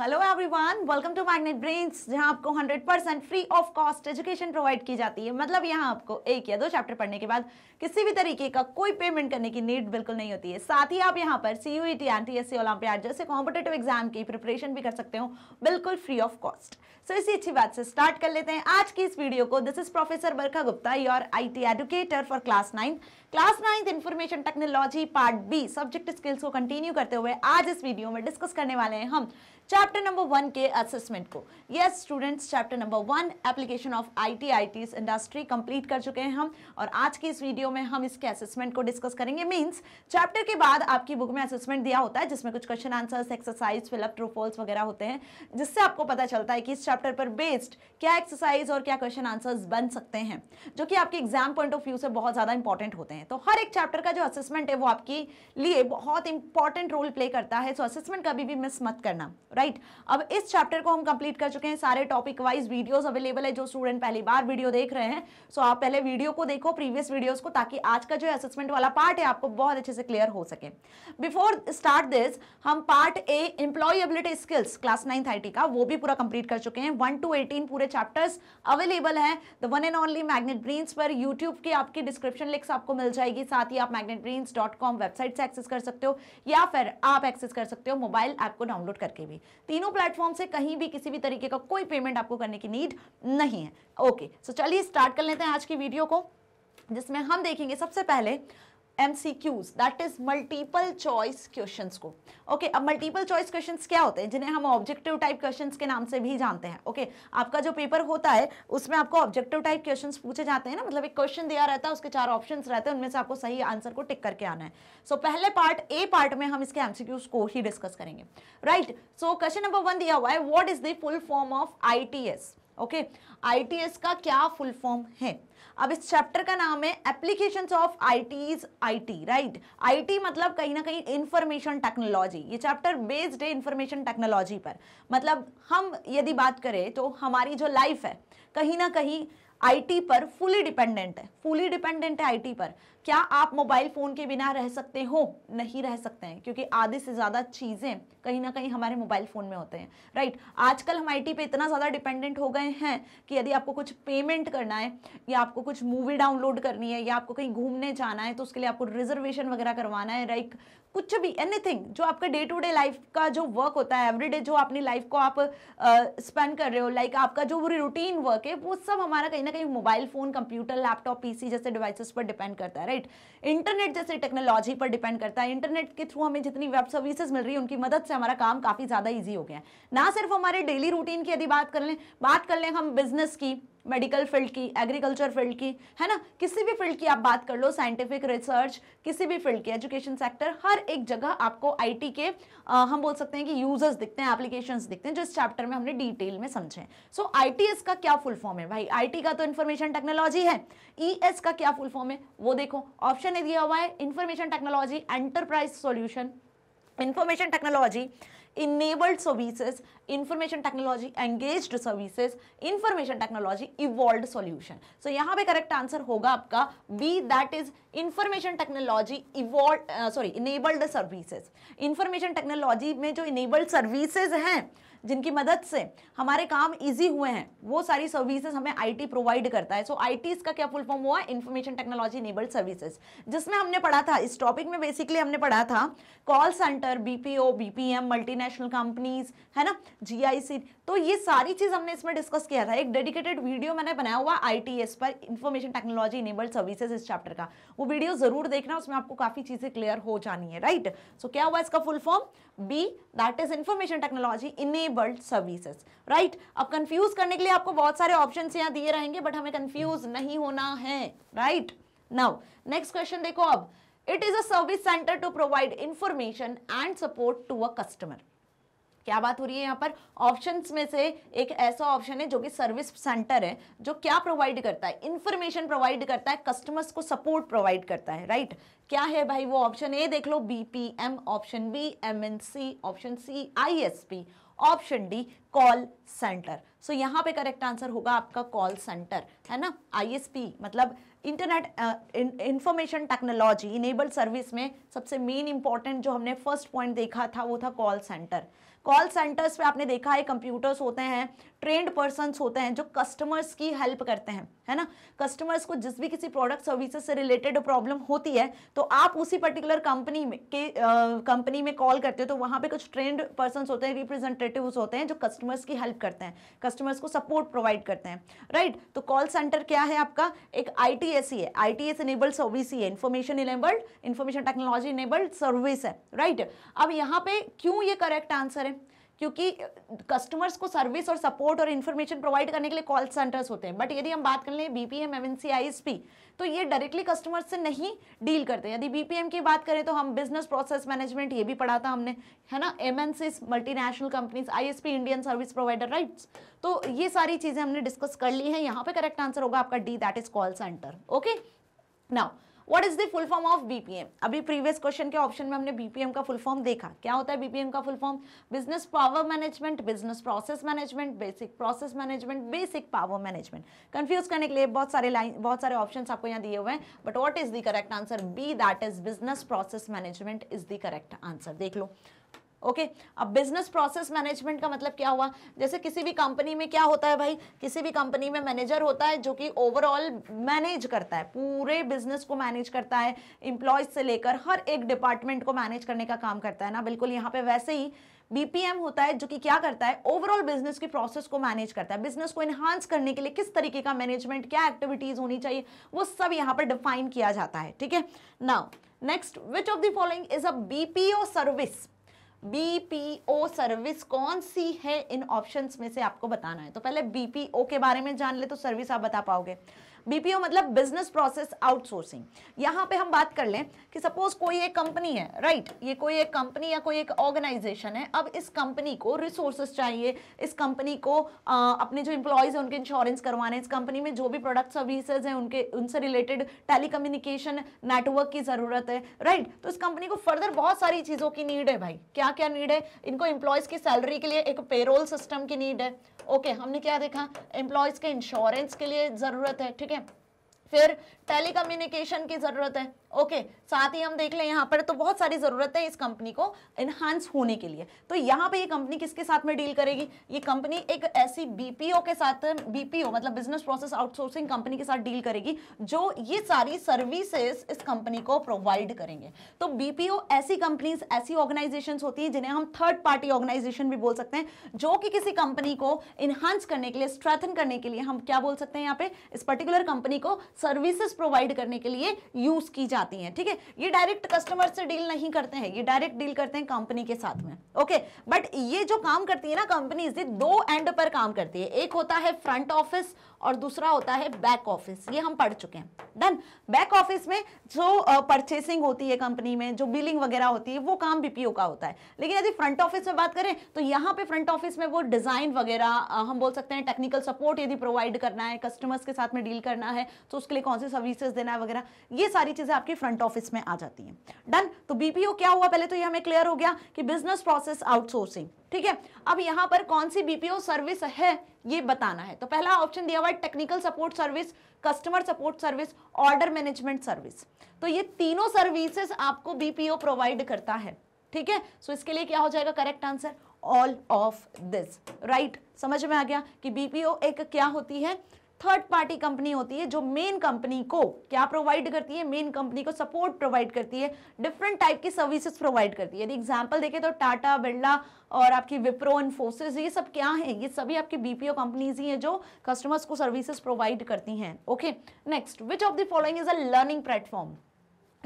Hello everyone welcome to magnet brains जहां आपको 100 percent free of cost education provide की जाती है मतलब यहां आपको एक या दो चैप्टर पढ़ने के बाद किसी भी तरीके का कोई पेमेंट करने की नीड बिल्कुल नहीं होती है साथ ही आप यहां पर C U T N T S C olympiad जैसे कॉम्पिटेटिव एग्जाम की प्रिपरेशन भी कर सकते हो बिल्कुल फ्री ऑफ कॉस्ट सो इसी अच्छी बात से स्टार्ट कर लेते हैं आज की इस वीडियो को this is professor Barkha Gupta your I educator for class ninth class ninth information technology part B subject skills को कंटिन्यू करते हुए आज इस वीडियो में डिस्कस करने वाले हैं हम चैप्टर नंबर वन के असेसमेंट को yes students chapter number one application of IT I industry complete कर चुके हैं हम और आज की इस वीडियो में हम इसके असेसमेंट को डिस्कस करेंगे मींस चैप्टर के बाद आपकी बुक में असेसमेंट दिया होता है जिसमें कुछ question answers exercise fill up true false वगैरह होते हैं जिससे आपको पता चलता है कि इस चैप्टर पर बेस्ड क्या एक्सरसाइज और क्या क्वेश्चन आंसर्स बन सकते हैं जो कि आपके एग्जाम पॉइंट ऑफ व्यू से बहुत ज़्यादा इंपॉर्टेंट होते हैं तो हर एक चैप्टर का जो असेसमेंट है वो आपके लिए बहुत इंपॉर्टेंट रोल प्ले करता है सो असेसमेंट कभी भी मिस मत करना राइट अब इस चैप्टर को हम कंप्लीट कर चुके हैं सारे टॉपिक वाइज वीडियोस अवेलेबल है जो स्टूडेंट पहली बार वीडियो देख रहे हैं सो आप पहले वीडियो को देखो प्रीवियस वीडियोस को ताकि आज का जो असेसमेंट वाला पार्ट है आपको बहुत अच्छे से क्लियर हो सके बिफोर स्टार्ट दिस हम part A employability skills class ninth I का वो भी पूरा कंप्लीट कर चुके हैं वन टू एटीन पूरे चैप्टर्स अवेलेबल है the one and only magnet brains पर यूट्यूब की आपकी डिस्क्रिप्शन लिंक्स आपको मिल जाएगी साथ ही आप मैग्नेट वेबसाइट से एक्सेस कर सकते हो या फिर आप एक्सेस कर सकते हो मोबाइल ऐप को डाउनलोड करके भी तीनों प्लेटफॉर्म से कहीं भी किसी भी तरीके का कोई पेमेंट आपको करने की नीड नहीं है ओके सो चलिए स्टार्ट कर लेते हैं आज की वीडियो को जिसमें हम देखेंगे सबसे पहले MCQs that is multiple choice questions को ओके okay, अब मल्टीपल चॉइस क्वेश्चंस क्या होते हैं जिन्हें हम ऑब्जेक्टिव टाइप क्वेश्चंस के नाम से भी जानते हैं ओके okay, आपका जो पेपर होता है उसमें आपको ऑब्जेक्टिव टाइप क्वेश्चंस पूछे जाते हैं ना मतलब एक क्वेश्चन दिया रहता है उसके चार ऑप्शन रहते हैं उनमें से आपको सही आंसर को टिक करके आना है सो so, पहले पार्ट ए पार्ट में हम इसके एमसीक्यूज को ही डिस्कस करेंगे right so question number one दिया हुआ है what is the full form of I okay ITS का क्या फुल फॉर्म है अब इस चैप्टर का नाम है application of I IT right IT मतलब कहीं ना कहीं इंफॉर्मेशन टेक्नोलॉजी ये चैप्टर बेस्ड है इंफॉर्मेशन टेक्नोलॉजी पर मतलब हम यदि बात करें तो हमारी जो लाइफ है कहीं ना कहीं आईटी पर फुली डिपेंडेंट है फुली डिपेंडेंट है आईटी पर क्या आप मोबाइल फ़ोन के बिना रह सकते हो नहीं रह सकते हैं क्योंकि आधे से ज़्यादा चीज़ें कहीं ना कहीं हमारे मोबाइल फ़ोन में होते हैं राइट आजकल हम आईटी पे इतना ज़्यादा डिपेंडेंट हो गए हैं कि यदि आपको कुछ पेमेंट करना है या आपको कुछ मूवी डाउनलोड करनी है या आपको कहीं घूमने जाना है तो उसके लिए आपको रिजर्वेशन वगैरह करवाना है राइट कुछ भी एनीथिंग जो आपका डे टू डे लाइफ का जो वर्क होता है एवरीडे जो अपनी लाइफ को आप स्पेंड uh, कर रहे हो लाइक like आपका जो रूटीन वर्क है वो सब हमारा कहीं ना कहीं mobile phone computer laptop PC जैसे डिवाइसेस पर डिपेंड करता है राइट इंटरनेट जैसे टेक्नोलॉजी पर डिपेंड करता है इंटरनेट के थ्रू हमें जितनी वेब सर्विसेज मिल रही है उनकी मदद से हमारा काम काफ़ी ज़्यादा ईजी हो गया है ना सिर्फ हमारे डेली रूटीन की यदि बात कर लें बात कर लें हम बिजनेस की मेडिकल फील्ड की एग्रीकल्चर फील्ड की है ना किसी भी फील्ड की आप बात कर लो साइंटिफिक रिसर्च किसी भी फील्ड की एजुकेशन सेक्टर हर एक जगह आपको आईटी के आ, हम बोल सकते हैं कि यूजर्स दिखते हैं एप्लीकेशन दिखते हैं जो इस चैप्टर में हमने डिटेल में समझे सो आई टी का क्या फुल फॉर्म है भाई आई का तो इन्फॉर्मेशन टेक्नोलॉजी है ई e एस का क्या फुल फॉर्म है वो देखो ऑप्शन दिया हुआ है information technology enterprise solution information technology enabled services, information technology engaged services, information technology evolved solution. So yahan pe correct answer hoga aapka B that is information technology evolved uh, sorry enabled services. Information technology mein jo enabled services hain जिनकी मदद से हमारे काम easy हुए हैं वो सारी services हमें आई प्रोवाइड करता है सो so, आई इसका क्या फुल फॉर्म हुआ इन्फॉर्मेशन टेक्नोलॉजी इनेबल्ड सर्विसेज जिसमें हमने पढ़ा था इस टॉपिक में बेसिकली हमने पढ़ा था call centre BPO BPM multinational companies है ना जीआईसी तो ये सारी चीज हमने इसमें डिस्कस किया था एक डेडिकेटेड वीडियो मैंने बनाया हुआ आई पर इंफॉर्मेशन टेक्नोलॉजी इनेबल्ड सर्विसेज इस चैप्टर का वो वीडियो जरूर देखना उसमें आपको काफी चीजें क्लियर हो जानी है राइट सो so, क्या हुआ इसका full form B that is information technology enabled services, right? अब confuse करने के लिए आपको बहुत सारे options यहाँ दिए रहेंगे but हमें confuse नहीं होना है right? Now next question देखो अब it is a service center to provide information and support to a customer क्या बात हो रही है यहाँ पर ऑप्शन में से एक ऐसा ऑप्शन है जो कि सर्विस सेंटर है जो क्या प्रोवाइड करता है इंफॉर्मेशन प्रोवाइड करता है कस्टमर्स को सपोर्ट प्रोवाइड करता है राइट क्या है भाई वो ऑप्शन ए देख लो B P M option B M N C option C I S P option D call centre so यहाँ पे करेक्ट आंसर होगा आपका कॉल सेंटर है ना पी मतलब internet information technology enable service में सबसे मेन इंपॉर्टेंट जो हमने फर्स्ट पॉइंट देखा था वो था कॉल सेंटर कॉल सेंटर्स पे आपने देखा है कंप्यूटर्स होते हैं ट्रेंड पर्सन होते हैं जो कस्टमर्स की हेल्प करते हैं है ना कस्टमर्स को जिस भी किसी प्रोडक्ट सर्विसेज से रिलेटेड प्रॉब्लम होती है तो आप उसी पर्टिकुलर कंपनी में के कंपनी में कॉल करते हो तो वहाँ पे कुछ ट्रेंड पर्सन होते हैं रिप्रेजेंटेटिव होते हैं जो कस्टमर्स की हेल्प करते हैं कस्टमर्स को सपोर्ट प्रोवाइड करते हैं राइट right? तो कॉल सेंटर क्या है आपका एक आई टी एस है I T S enabled service ही है information enabled information technology enabled service है राइट right? अब यहाँ पे क्यों ये करेक्ट आंसर है क्योंकि कस्टमर्स को सर्विस और सपोर्ट और इन्फॉर्मेशन प्रोवाइड करने के लिए कॉल सेंटर्स होते हैं बट यदि हम बात कर लें बीपीएम एमएनसी आईएसपी तो ये डायरेक्टली कस्टमर्स से नहीं डील करते यदि बीपीएम की बात करें तो हम बिजनेस प्रोसेस मैनेजमेंट ये भी पढ़ा था हमने है ना MNCs multinational companies ISP Indian service provider rights तो ये सारी चीज़ें हमने डिस्कस कर ली हैं यहाँ पे करेक्ट आंसर होगा आपका D that is call centre okay now what is the full form of BPM अभी प्रीवियस क्वेश्चन के ऑप्शन में हमने बीपीएम का फुल फॉर्म देखा क्या होता है बीपीएम का full form business power management business process management basic process management basic power management confuse करने के लिए बहुत सारे लाइन बहुत सारे ऑप्शन आपको यहाँ दिए हुए हैं but what is the correct answer B that is business process management is the correct answer देख लो ओके okay? अब बिजनेस प्रोसेस मैनेजमेंट का मतलब क्या हुआ जैसे किसी भी कंपनी में क्या होता है भाई किसी भी कंपनी में मैनेजर होता है जो कि ओवरऑल मैनेज करता है पूरे बिजनेस को मैनेज करता है इंप्लॉयज से लेकर हर एक डिपार्टमेंट को मैनेज करने का काम करता है ना बिल्कुल यहाँ पे वैसे ही बीपीएम होता है जो कि क्या करता है ओवरऑल बिजनेस की प्रोसेस को मैनेज करता है बिजनेस को इन्हांस करने के लिए किस तरीके का मैनेजमेंट क्या एक्टिविटीज होनी चाहिए वो सब यहाँ पर डिफाइन किया जाता है ठीक है now next which of the following is a BPO service BPO service कौन सी है इन ऑप्शंस में से आपको बताना है तो पहले बीपीओ के बारे में जान ले तो सर्विस आप बता पाओगे बीपीओ मतलब बिजनेस प्रोसेस आउटसोर्सिंग यहां पे हम बात कर लें कि सपोज कोई एक कंपनी है राइट right? ये कोई एक कंपनी या कोई एक ऑर्गेनाइजेशन है अब इस कंपनी को रिसोर्सेस चाहिए इस कंपनी को आ, अपने जो इंप्लॉयज है उनके इंश्योरेंस करवाने इस कंपनी में जो भी प्रोडक्ट सर्विसेज हैं उनके उनसे रिलेटेड टेलीकम्युनिकेशन नेटवर्क की ज़रूरत है राइट right? तो इस कंपनी को फर्दर बहुत सारी चीज़ों की नीड है भाई क्या क्या नीड है इनको इंप्लॉयज की सैलरी के लिए एक पेरोल सिस्टम की नीड है ओके okay, हमने क्या देखा एम्प्लॉयज़ के इंश्योरेंस के लिए ज़रूरत है ठीक है फिर टेलीकम्युनिकेशन की ज़रूरत है ओके साथ ही हम देख लें यहाँ पर तो बहुत सारी ज़रूरत है इस कंपनी को इन्हांस होने के लिए तो यहाँ पे ये कंपनी किसके साथ में डील करेगी ये कंपनी एक ऐसी बीपीओ के साथ बीपीओ मतलब बिजनेस प्रोसेस आउटसोर्सिंग कंपनी के साथ डील करेगी जो ये सारी सर्विसेज इस कंपनी को प्रोवाइड करेंगे तो बीपीओ ऐसी कंपनीज ऐसी ऑर्गेनाइजेशन होती हैं जिन्हें हम थर्ड पार्टी ऑर्गेनाइजेशन भी बोल सकते हैं जो कि किसी कंपनी को इन्हांस करने के लिए स्ट्रेथन करने के लिए हम क्या बोल सकते हैं यहाँ पे इस पर्टिकुलर कंपनी को सर्विसेज प्रोवाइड करने के लिए यूज की जाती हैं ठीक है ये डायरेक्ट कस्टमर से डील नहीं करते हैं ये डायरेक्ट डील करते हैं कंपनी के साथ में ओके बट ये जो काम करती है ना कंपनी दो एंड पर काम करती है एक होता है फ्रंट ऑफिस और दूसरा होता है बैक ऑफिस ये हम पढ़ चुके हैं डन बैक ऑफिस में जो परचेसिंग होती है कंपनी में जो बिलिंग वगैरह होती है वो काम बीपीओ का होता है लेकिन यदि फ्रंट ऑफिस में बात करें तो यहाँ पे फ्रंट ऑफिस में वो डिज़ाइन वगैरह हम बोल सकते हैं टेक्निकल सपोर्ट यदि प्रोवाइड करना है कस्टमर्स के साथ में डील करना है तो उसके लिए कौन सी सर्विसेज देना है वगैरह ये सारी चीज़ें आपकी फ्रंट ऑफिस में आ जाती हैं डन तो बीपीओ क्या हुआ पहले तो ये हमें क्लियर हो गया कि बिजनेस प्रोसेस आउटसोर्सिंग ठीक है अब यहाँ पर कौन सी बीपीओ सर्विस है ये बताना है तो पहला ऑप्शन दिया हुआ है technical support service customer support service order management service तो ये तीनों सर्विसेज आपको बीपीओ प्रोवाइड करता है ठीक है सो इसके लिए क्या हो जाएगा correct answer all of this right समझ में आ गया कि बीपीओ एक क्या होती है थर्ड पार्टी कंपनी होती है जो मेन कंपनी को क्या प्रोवाइड करती है मेन कंपनी को सपोर्ट प्रोवाइड करती है डिफरेंट टाइप की सर्विसेज प्रोवाइड करती है यदि एग्जाम्पल देखें तो टाटा बिरला और आपकी विप्रो इन्फोसिस ये सब क्या है ये सभी आपकी बीपीओ कंपनीज ही हैं जो कस्टमर्स को सर्विसेज प्रोवाइड करती हैं okay next which of the following is a learning platform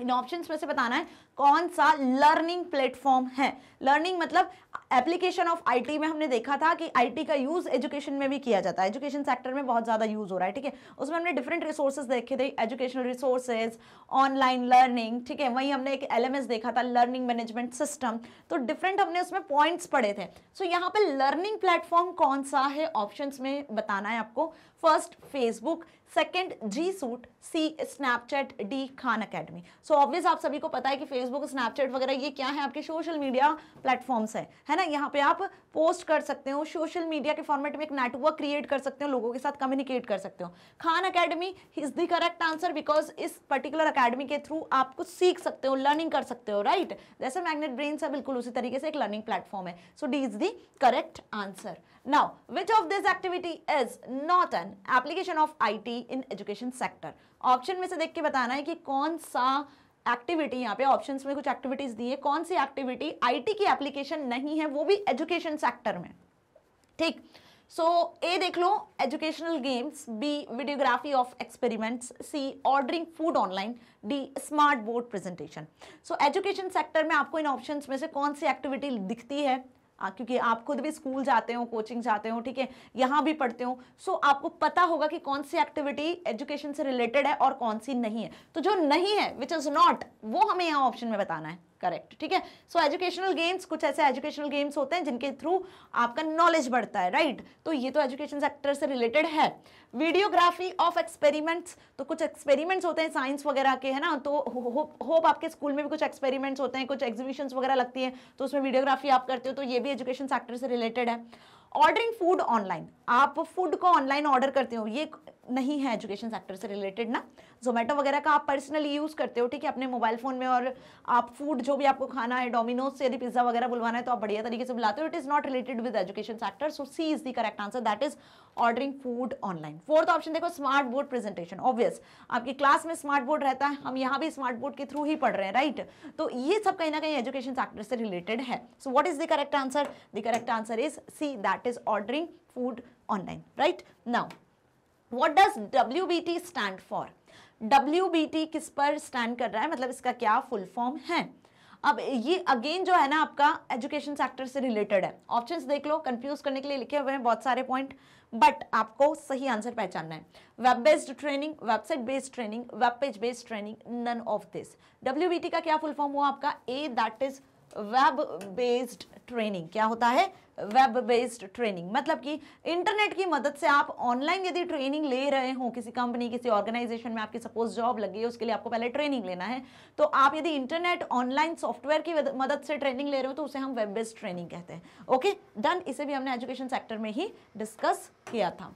इन ऑप्शंस में से बताना है कौन सा लर्निंग प्लेटफॉर्म है लर्निंग मतलब एप्लीकेशन ऑफ आईटी में हमने देखा था कि आईटी का यूज़ एजुकेशन में भी किया जाता है एजुकेशन सेक्टर में बहुत ज़्यादा यूज़ हो रहा है ठीक है उसमें हमने डिफरेंट रिसोर्सेज देखे थे एजुकेशनल रिसोर्सेज ऑनलाइन लर्निंग ठीक है वहीं हमने एक एल देखा था लर्निंग मैनेजमेंट सिस्टम तो डिफरेंट हमने उसमें पॉइंट्स पढ़े थे सो so, यहाँ पर लर्निंग प्लेटफॉर्म कौन सा है ऑप्शन में बताना है आपको first Facebook second G suite C Snapchat D Khan Academy so obvious आप सभी को पता है कि फेसबुक स्नैपचैट वगैरह ये क्या है आपके सोशल मीडिया प्लेटफॉर्म्स है है ना यहाँ पे आप पोस्ट कर सकते हो सोशल मीडिया के फॉर्मेट में एक नेटवर्क क्रिएट कर सकते हो लोगों के साथ कम्युनिकेट कर सकते हो Khan Academy is the correct answer because इस पर्टिकुलर अकेडमी के थ्रू आप कुछ सीख सकते हो लर्निंग कर सकते हो राइट right? जैसे मैग्नेट ब्रेन है बिल्कुल उसी तरीके से एक लर्निंग प्लेटफॉर्म है so D is the correct answer Now, which of this activity is not an application of IT in education sector? Option में से देख के बताना है कि कौन सा एक्टिविटी यहाँ पे ऑप्शन में कुछ एक्टिविटीज दी है कौन सी एक्टिविटी आईटी की एप्लीकेशन नहीं है वो भी एजुकेशन सेक्टर में ठीक सो so, ए देख लो educational games B videography of experiments C ordering food online D smart board presentation so education sector में आपको इन ऑप्शंस में से कौन सी एक्टिविटी दिखती है क्योंकि आप खुद भी स्कूल जाते हो कोचिंग जाते हो ठीक है यहां भी पढ़ते हो सो आपको पता होगा कि कौन सी एक्टिविटी एजुकेशन से रिलेटेड है और कौन सी नहीं है तो जो नहीं है विच इज़ नॉट वो हमें यहाँ ऑप्शन में बताना है करेक्ट ठीक है सो एजुकेशनल गेम्स कुछ ऐसे एजुकेशनल गेम्स होते हैं जिनके थ्रू आपका नॉलेज बढ़ता है राइट right? तो ये तो एजुकेशन सेक्टर से रिलेटेड है वीडियोग्राफी ऑफ एक्सपेरिमेंट्स तो कुछ एक्सपेरिमेंट्स होते हैं साइंस वगैरह के है ना तो होप होप आपके स्कूल में भी कुछ एक्सपेरिमेंट्स होते हैं कुछ एग्जीबिशंस वगैरह लगती हैं तो उसमें वीडियोग्राफी आप करते हो तो ये भी एजुकेशन सेक्टर से रिलेटेड है ऑर्डरिंग फूड ऑनलाइन आप फूड को ऑनलाइन ऑर्डर करते हो ये नहीं है एजुकेशन सेक्टर से रिलेटेड ना जोमेटो वगैरह का आप पर्सनली यूज़ करते हो ठीक है अपने मोबाइल फ़ोन में और आप फूड जो भी आपको खाना है डोमिनोज से यदि पिज्ज़ा वगैरह बुलवाना है तो आप बढ़िया तरीके से बुलाते हो it is not related with education sector so C is the correct answer that is ordering food online fourth option देखो स्मार्ट बोर्ड प्रेजेंटेशन ऑब्वियस आपकी क्लास में स्मार्ट बोर्ड रहता है हम यहाँ भी स्मार्ट बोर्ड के थ्रू ही पढ़ रहे हैं राइट तो ये सब कहीं ना कहीं एजुकेशन सेक्टर से रिलेटेड है so what is the correct answer the correct answer is C that is ordering food online right now what does W B T stand for W B T किस पर stand कर रहा है मतलब इसका क्या फुल फॉर्म है अब ये अगेन जो है ना आपका एजुकेशन सेक्टर से रिलेटेड है ऑप्शंस देख लो कंफ्यूज करने के लिए लिखे हुए हैं बहुत सारे पॉइंट बट आपको सही आंसर पहचानना है web based training website based training web page based training none of this W का क्या फुल फॉर्म हुआ आपका A that is web based training क्या होता है वेब बेस्ड ट्रेनिंग मतलब कि इंटरनेट की मदद से आप ऑनलाइन यदि ट्रेनिंग ले रहे हो किसी कंपनी किसी ऑर्गेनाइजेशन में आपकी सपोज जॉब लगी है उसके लिए आपको पहले ट्रेनिंग लेना है तो आप यदि इंटरनेट ऑनलाइन सॉफ्टवेयर की मदद से ट्रेनिंग ले रहे हो तो उसे हम वेब बेस्ड ट्रेनिंग कहते हैं ओके डन इसे भी हमने एजुकेशन सेक्टर में ही डिस्कस किया था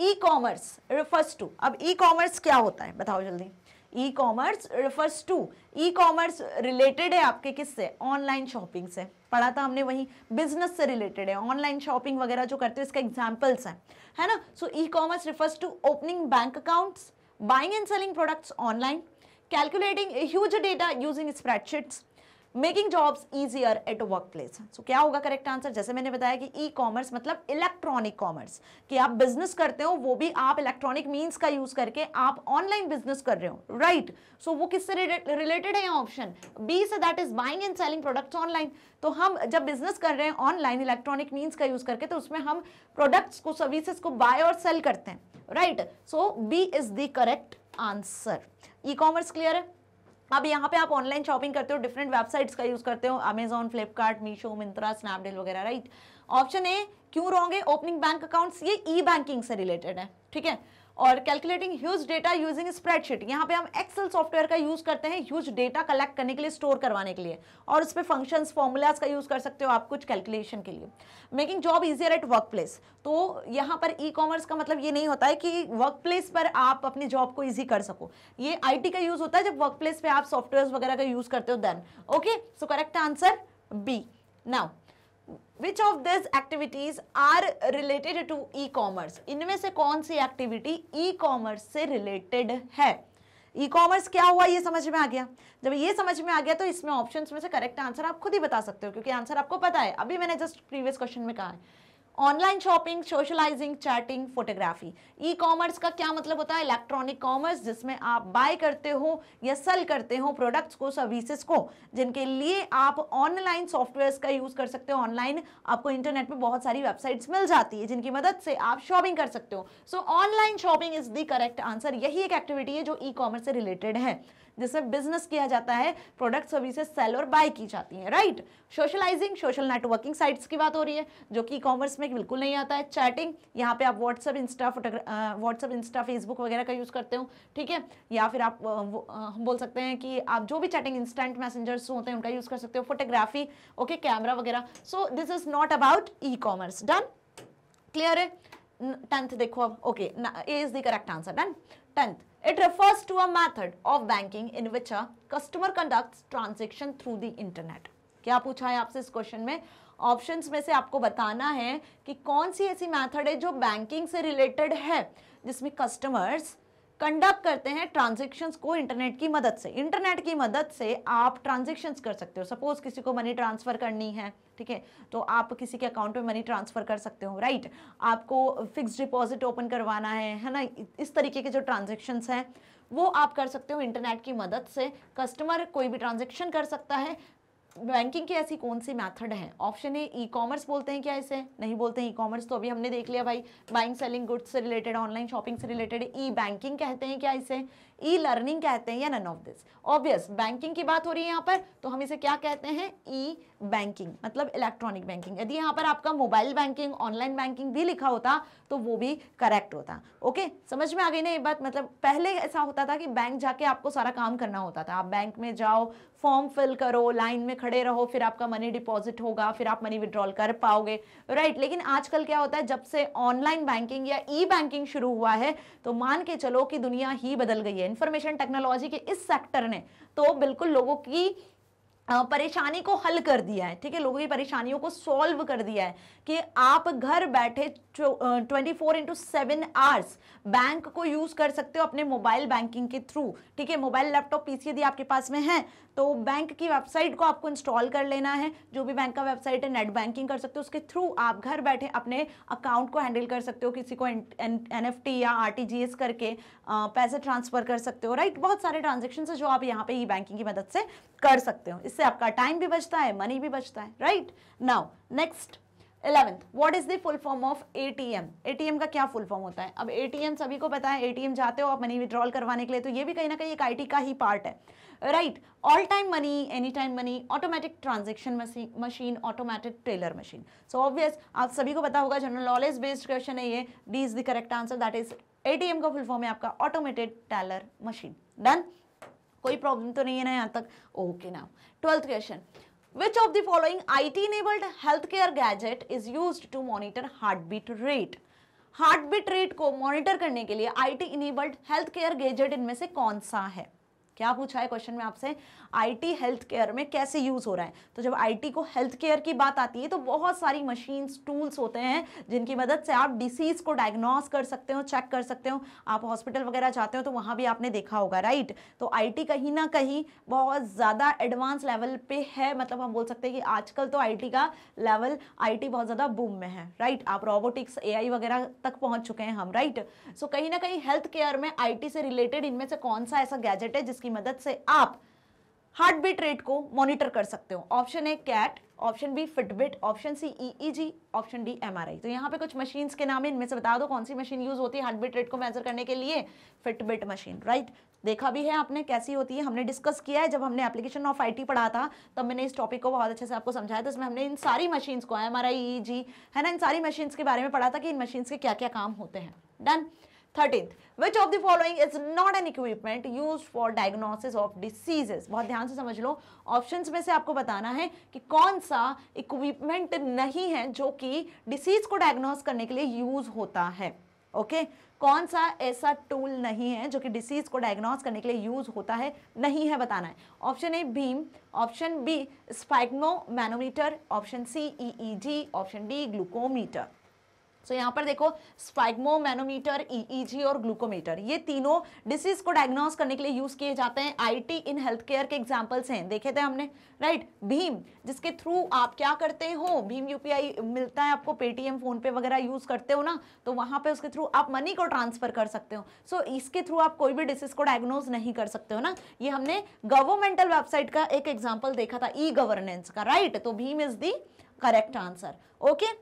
ई कॉमर्स रिफर्स टू अब ई e कॉमर्स क्या होता है बताओ जल्दी e commerce refers to e commerce related है आपके किससे ऑनलाइन शॉपिंग से पढ़ा था हमने वही बिजनेस से रिलेटेड है ऑनलाइन शॉपिंग वगैरह जो करते हैं इसका एग्जाम्पल्स हैं है ना so e commerce refers to opening bank accounts buying and selling products online calculating huge data using spreadsheets making jobs easier at work workplace so क्या होगा करेक्ट आंसर जैसे मैंने बताया कि ई e कॉमर्स मतलब इलेक्ट्रॉनिक कॉमर्स कि आप business करते हो वो भी आप इलेक्ट्रॉनिक मीन्स का यूज करके आप ऑनलाइन बिजनेस कर रहे हो राइट right. सो so, वो किससे रिलेटेड है ऑप्शन बी से that is buying and selling products online तो हम जब बिजनेस कर रहे हैं ऑनलाइन इलेक्ट्रॉनिक मीन्स का यूज करके तो उसमें हम प्रोडक्ट्स को सर्विसेज को बाय और सेल करते हैं right so B is the correct answer e commerce clear है अब यहाँ पे आप ऑनलाइन शॉपिंग करते हो डिफरेंट वेबसाइट्स का यूज करते हो Amazon Flipkart Meesho Myntra Snapdeal वगैरह राइट ऑप्शन ए क्यों रहोगे ओपनिंग बैंक अकाउंट्स ये ई e बैंकिंग से रिलेटेड है ठीक है और calculating huge data using spreadsheet यहाँ पे हम एक्सेल सॉफ्टवेयर का यूज करते हैं ह्यूज डेटा कलेक्ट करने के लिए स्टोर करवाने के लिए और उस पर फंक्शन फॉर्मूलाज का यूज कर सकते हो आप कुछ कैलकुलेशन के लिए making job easier at work workplace तो यहाँ पर ई e कॉमर्स का मतलब ये नहीं होता है कि वर्क प्लेस पर आप अपनी जॉब को ईजी कर सको ये आई का यूज होता है जब वर्क प्लेस पर आप सॉफ्टवेयर वगैरह का यूज करते हो then okay so correct answer B now which of this activities are related to e commerce इनमें से कौन सी एक्टिविटी ई कॉमर्स से रिलेटेड है ई कॉमर्स क्या हुआ ये समझ में आ गया जब ये समझ में आ गया तो इसमें ऑप्शंस में से करेक्ट आंसर आप खुद ही बता सकते हो क्योंकि आंसर आपको पता है अभी मैंने जस्ट प्रीवियस क्वेश्चन में कहा है online shopping socialising chatting photography e commerce का क्या मतलब होता है इलेक्ट्रॉनिक कॉमर्स जिसमें आप बाय करते हो या सेल करते हो प्रोडक्ट्स को सर्विसेज को जिनके लिए आप ऑनलाइन सॉफ्टवेयर का यूज़ कर सकते हो ऑनलाइन आपको इंटरनेट पर बहुत सारी वेबसाइट्स मिल जाती है जिनकी मदद से आप शॉपिंग कर सकते हो so online shopping is the correct answer यही एक एक्टिविटी है जो ई कॉमर्स से रिलेटेड है जिसमें बिजनेस किया जाता है प्रोडक्ट सर्विसेज सेल और बाय की जाती है right socialising social networking sites की बात हो रही है जो कि कॉमर्स में बिल्कुल नहीं आता है चैटिंग यहाँ पे आप WhatsApp Insta photograph WhatsApp Insta Facebook वगैरह का यूज़ करते हो ठीक है या फिर आप हम बोल सकते हैं कि आप जो भी चैटिंग इंस्टेंट मैसेंजर्स होते हैं उनका यूज़ कर सकते हो फोटोग्राफी ओके कैमरा वगैरह so this is not about e commerce done clear है टेंथ देखो अब okay A is the correct answer done tenth It refers to a method of banking in which a customer conducts transaction through the internet. क्या पूछा है आपसे इस question में option में से आपको बताना है कि कौन सी ऐसी मैथड है जो बैंकिंग से रिलेटेड है जिसमें कस्टमर्स कंडक्ट करते हैं ट्रांजेक्शन्स को इंटरनेट की मदद से इंटरनेट की मदद से आप ट्रांजेक्शन्स कर सकते हो सपोज किसी को मनी ट्रांसफ़र करनी है ठीक है तो आप किसी के अकाउंट में मनी ट्रांसफ़र कर सकते हो राइट आपको फिक्स डिपॉजिट ओपन करवाना है है ना इस तरीके के जो ट्रांजेक्शन्स हैं वो आप कर सकते हो इंटरनेट की मदद से कस्टमर कोई भी ट्रांजेक्शन कर सकता है बैंकिंग की ऐसी कौन सी मेथड है ऑप्शन ए ई कॉमर्स बोलते हैं क्या इसे नहीं बोलते हैं ई कॉमर्स तो अभी हमने देख लिया भाई बाइंग सेलिंग गुड्स से रिलेटेड ऑनलाइन शॉपिंग से रिलेटेड ई बैंकिंग कहते हैं क्या इसे ई लर्निंग कहते हैं या none of this obvious banking की बात हो रही है यहाँ पर तो हम इसे क्या कहते हैं ई बैंकिंग मतलब इलेक्ट्रॉनिक बैंकिंग यदि यहाँ पर आपका मोबाइल बैंकिंग ऑनलाइन बैंकिंग भी लिखा होता तो वो भी करेक्ट होता ओके समझ में आ गई ना ये बात मतलब पहले ऐसा होता था कि बैंक जाके आपको सारा काम करना होता था आप बैंक में जाओ फॉर्म फिल करो लाइन में खड़े रहो फिर आपका मनी डिपॉजिट होगा फिर आप मनी विड्रॉल कर पाओगे राइट right, लेकिन आजकल क्या होता है जब से ऑनलाइन बैंकिंग या ई बैंकिंग शुरू हुआ है तो मान के चलो कि दुनिया ही बदल गई है है इंफॉर्मेशन टेक्नोलॉजी के इस सेक्टर ने तो बिल्कुल लोगों की परेशानी को हल कर दिया है ठीक है लोगों की परेशानियों को सॉल्व कर दिया है कि आप घर बैठे twenty four into seven hours bank को यूज़ कर सकते हो अपने मोबाइल बैंकिंग के थ्रू ठीक है मोबाइल लैपटॉप पीसी यदि आपके पास में है तो बैंक की वेबसाइट को आपको इंस्टॉल कर लेना है जो भी बैंक का वेबसाइट है नेट बैंकिंग कर सकते हो उसके थ्रू आप घर बैठे अपने अकाउंट को हैंडल कर सकते हो किसी को एन या आर करके आ, पैसे ट्रांसफ़र कर सकते हो राइट बहुत सारे ट्रांजेक्शन है जो आप यहाँ पे ई बैंकिंग की मदद से कर सकते हो इससे आपका टाइम भी बचता है मनी भी बचता है right now next eleventh what is the full form of T M का क्या फुल फॉर्म होता है अब ए टी एम सभी को पता है एम जाते हो आप मनी विद्रॉल करवाने के लिए तो ये भी कहीं ना कहीं एक आई टी का ही पार्ट है right all time money any time money automatic transaction machine automatic teller machine so obvious आप सभी को पता होगा जनरल नॉलेज बेस्ड क्वेश्चन है ये D is the correct answer that is ATM का फुल फॉर्म है आपका ऑटोमेटेड टेलर मशीन डन कोई प्रॉब्लम तो नहीं है ना यहाँ तक ओके ना twelfth question which of the following I T enabled health care gadget is use to monitor heart beat rate को मॉनिटर करने के लिए I T enabled health care gadget इनमें से कौन सा है क्या पूछा है क्वेश्चन में आपसे आईटी हेल्थ केयर में कैसे यूज़ हो रहा है तो जब आईटी को हेल्थ केयर की बात आती है तो बहुत सारी मशीन्स टूल्स होते हैं जिनकी मदद से आप डिसीज़ को डायग्नोस कर सकते हो चेक कर सकते हो आप हॉस्पिटल वगैरह जाते हो तो वहां भी आपने देखा होगा राइट तो आई कहीं ना कहीं बहुत ज़्यादा एडवांस लेवल पे है मतलब हम बोल सकते हैं कि आजकल तो आई का लेवल आई बहुत ज़्यादा बूम में है राइट आप रोबोटिक्स ए वगैरह तक पहुंच चुके हैं हम राइट सो कहीं ना कहीं हेल्थ केयर में आई से रिलेटेड इनमें से कौन सा ऐसा गैजेट है जिसकी इसकी मदद से आप हार्ट बीट रेट को मॉनिटर कर सकते हो option A CAT option B Fitbit option C EEG option D MRI तो यहाँ पे कुछ मशीन्स के नाम है इनमें से बता दो कौन सी मशीन यूज होती है हार्ट बीट रेट को मेजर करने के लिए फिटबिट मशीन राइट देखा भी है आपने कैसी होती है हमने डिस्कस किया है जब हमने एप्लीकेशन ऑफ आईटी पढ़ा था तब मैंने इस टॉपिक को बहुत अच्छे से आपको समझाया था तो इसमें हमने इन सारी मशीन्स को एम आर e e है ना इन सारी मशीन्स के बारे में पढ़ा था कि इन मशीन्स के क्या क्या काम होते हैं done thirteen Which of the following is not an equipment used for diagnosis of diseases? बहुत ध्यान से समझ लो ऑप्शन में से आपको बताना है कि कौन सा इक्विपमेंट नहीं है जो कि डिसीज को डायग्नोस करने के लिए यूज होता है ओके okay? कौन सा ऐसा टूल नहीं है जो कि डिसीज को डायग्नोस करने के लिए यूज होता है नहीं है बताना है ऑप्शन ए भीम option B sphygmomanometer option C E E G option D glucometer so so, यहाँ पर देखो मैनोमीटर ईईजी e e और ग्लूकोमीटर ये तीनों डिसीज को डायग्नोज करने के लिए यूज किए जाते हैं आईटी इन हेल्थ केयर के एग्जाम्पल्स हैं देखे थे हमने राइट right? भीम जिसके थ्रू आप क्या करते हो भीम यूपीआई मिलता है आपको पेटीएम फोन पे वगैरह यूज करते हो ना तो वहां पे उसके थ्रू आप मनी को ट्रांसफर कर सकते हो सो so, इसके थ्रू आप कोई भी डिसीज को डायग्नोज नहीं कर सकते हो ना ये हमने गवर्नमेंटल वेबसाइट का एक एग्जाम्पल देखा था ई गवर्नेंस का राइट right? तो भीम is the correct answer okay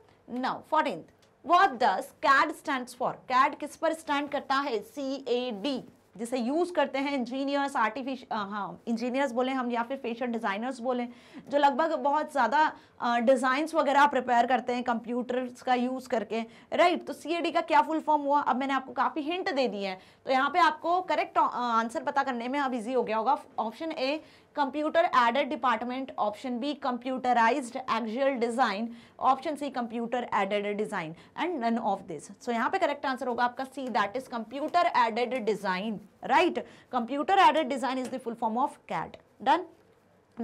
now fourteen what does CAD stand for CAD किस पर स्टैंड करता है सी ए डी जिसे यूज़ करते हैं इंजीनियर्स आर्टिफिश हाँ इंजीनियर्स बोले हम या फिर फैशन डिज़ाइनर्स बोले जो लगभग बहुत ज़्यादा डिजाइन वगैरह प्रिपेयर करते हैं कंप्यूटर्स का यूज़ करके राइट तो सी का क्या फुल फॉर्म हुआ अब मैंने आपको काफ़ी हिंट दे दी है तो यहाँ पे आपको करेक्ट आंसर पता करने में अब इजी हो गया होगा option A computer aided department option B computerised actual design option C computer aided design and none of this so यहाँ पे करेक्ट आंसर होगा आपका C that is computer aided design right computer aided design is the full form of CAD done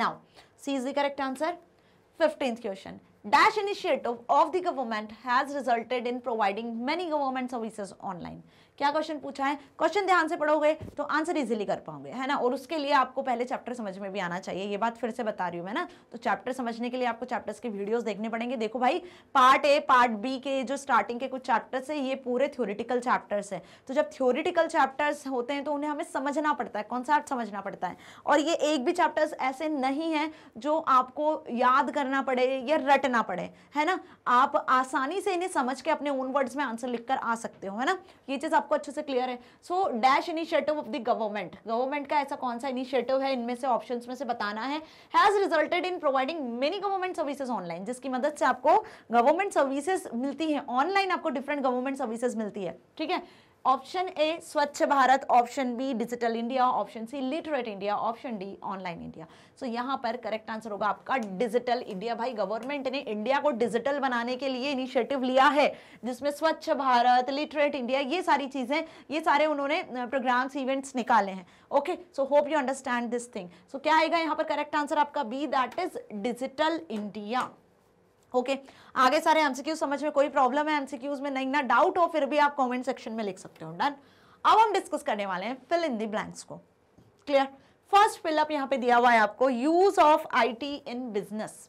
now C is the correct answer fifteenth question dash initiative of the government has resulted in providing many government services online क्या question पूछा है question ध्यान से पढ़ोगे तो answer easily कर पाओगे है ना और उसके लिए आपको पहले चैप्टर समझ में भी आना चाहिए ये बात फिर से बता रही हूँ मैं ना तो चैप्टर समझने के लिए आपको चैप्टर्स के वीडियोज देखने पड़ेंगे देखो भाई पार्ट ए पार्ट बी के जो स्टार्टिंग के कुछ चैप्टर्स है ये पूरे थ्योरिटिकल चैप्टर्स है तो जब थ्योरिटिकल चैप्टर्स होते हैं तो उन्हें हमें समझना पड़ता है कॉन्सेप्ट समझना पड़ता है और ये एक भी चैप्टर्स ऐसे नहीं है जो आपको याद करना पड़े या रटना पड़े है ना आप आसानी से इन्हें समझ के अपने ओन वर्ड्स में आंसर लिखकर आ सकते हो है ना ये चीज़ आप आपको अच्छे से क्लियर है so dash initiative of the government government का ऐसा कौन सा इनिशिएटिव है इनमें से ऑप्शन में से बताना है has resulted in providing many government services online जिसकी मदद से आपको गवर्नमेंट सर्विसेज मिलती है ऑनलाइन आपको डिफरेंट गवर्नमेंट सर्विसेज मिलती है ठीक है option A Swachh Bharat option B digital India option C literate India option D online India so यहाँ पर करेक्ट आंसर होगा आपका डिजिटल इंडिया भाई गवर्नमेंट ने इंडिया को डिजिटल बनाने के लिए इनिशिएटिव लिया है जिसमें स्वच्छ भारत लिटरेट इंडिया ये सारी चीज़ें ये सारे उन्होंने प्रोग्राम्स इवेंट्स निकाले हैं okay so hope you understand this thing so क्या आएगा यहाँ पर करेक्ट आंसर आपका B that is digital India okay okay. आगे सारे एमसीक्यू समझ में कोई प्रॉब्लम है एमसीक्यूज में नहीं ना डाउट हो फिर भी आप कमेंट सेक्शन में लिख सकते हो डन अब हम डिस्कस करने वाले हैं फिल इन दी ब्लैंक्स को क्लियर फर्स्ट फिलअप यहाँ पे दिया हुआ है आपको use of IT in business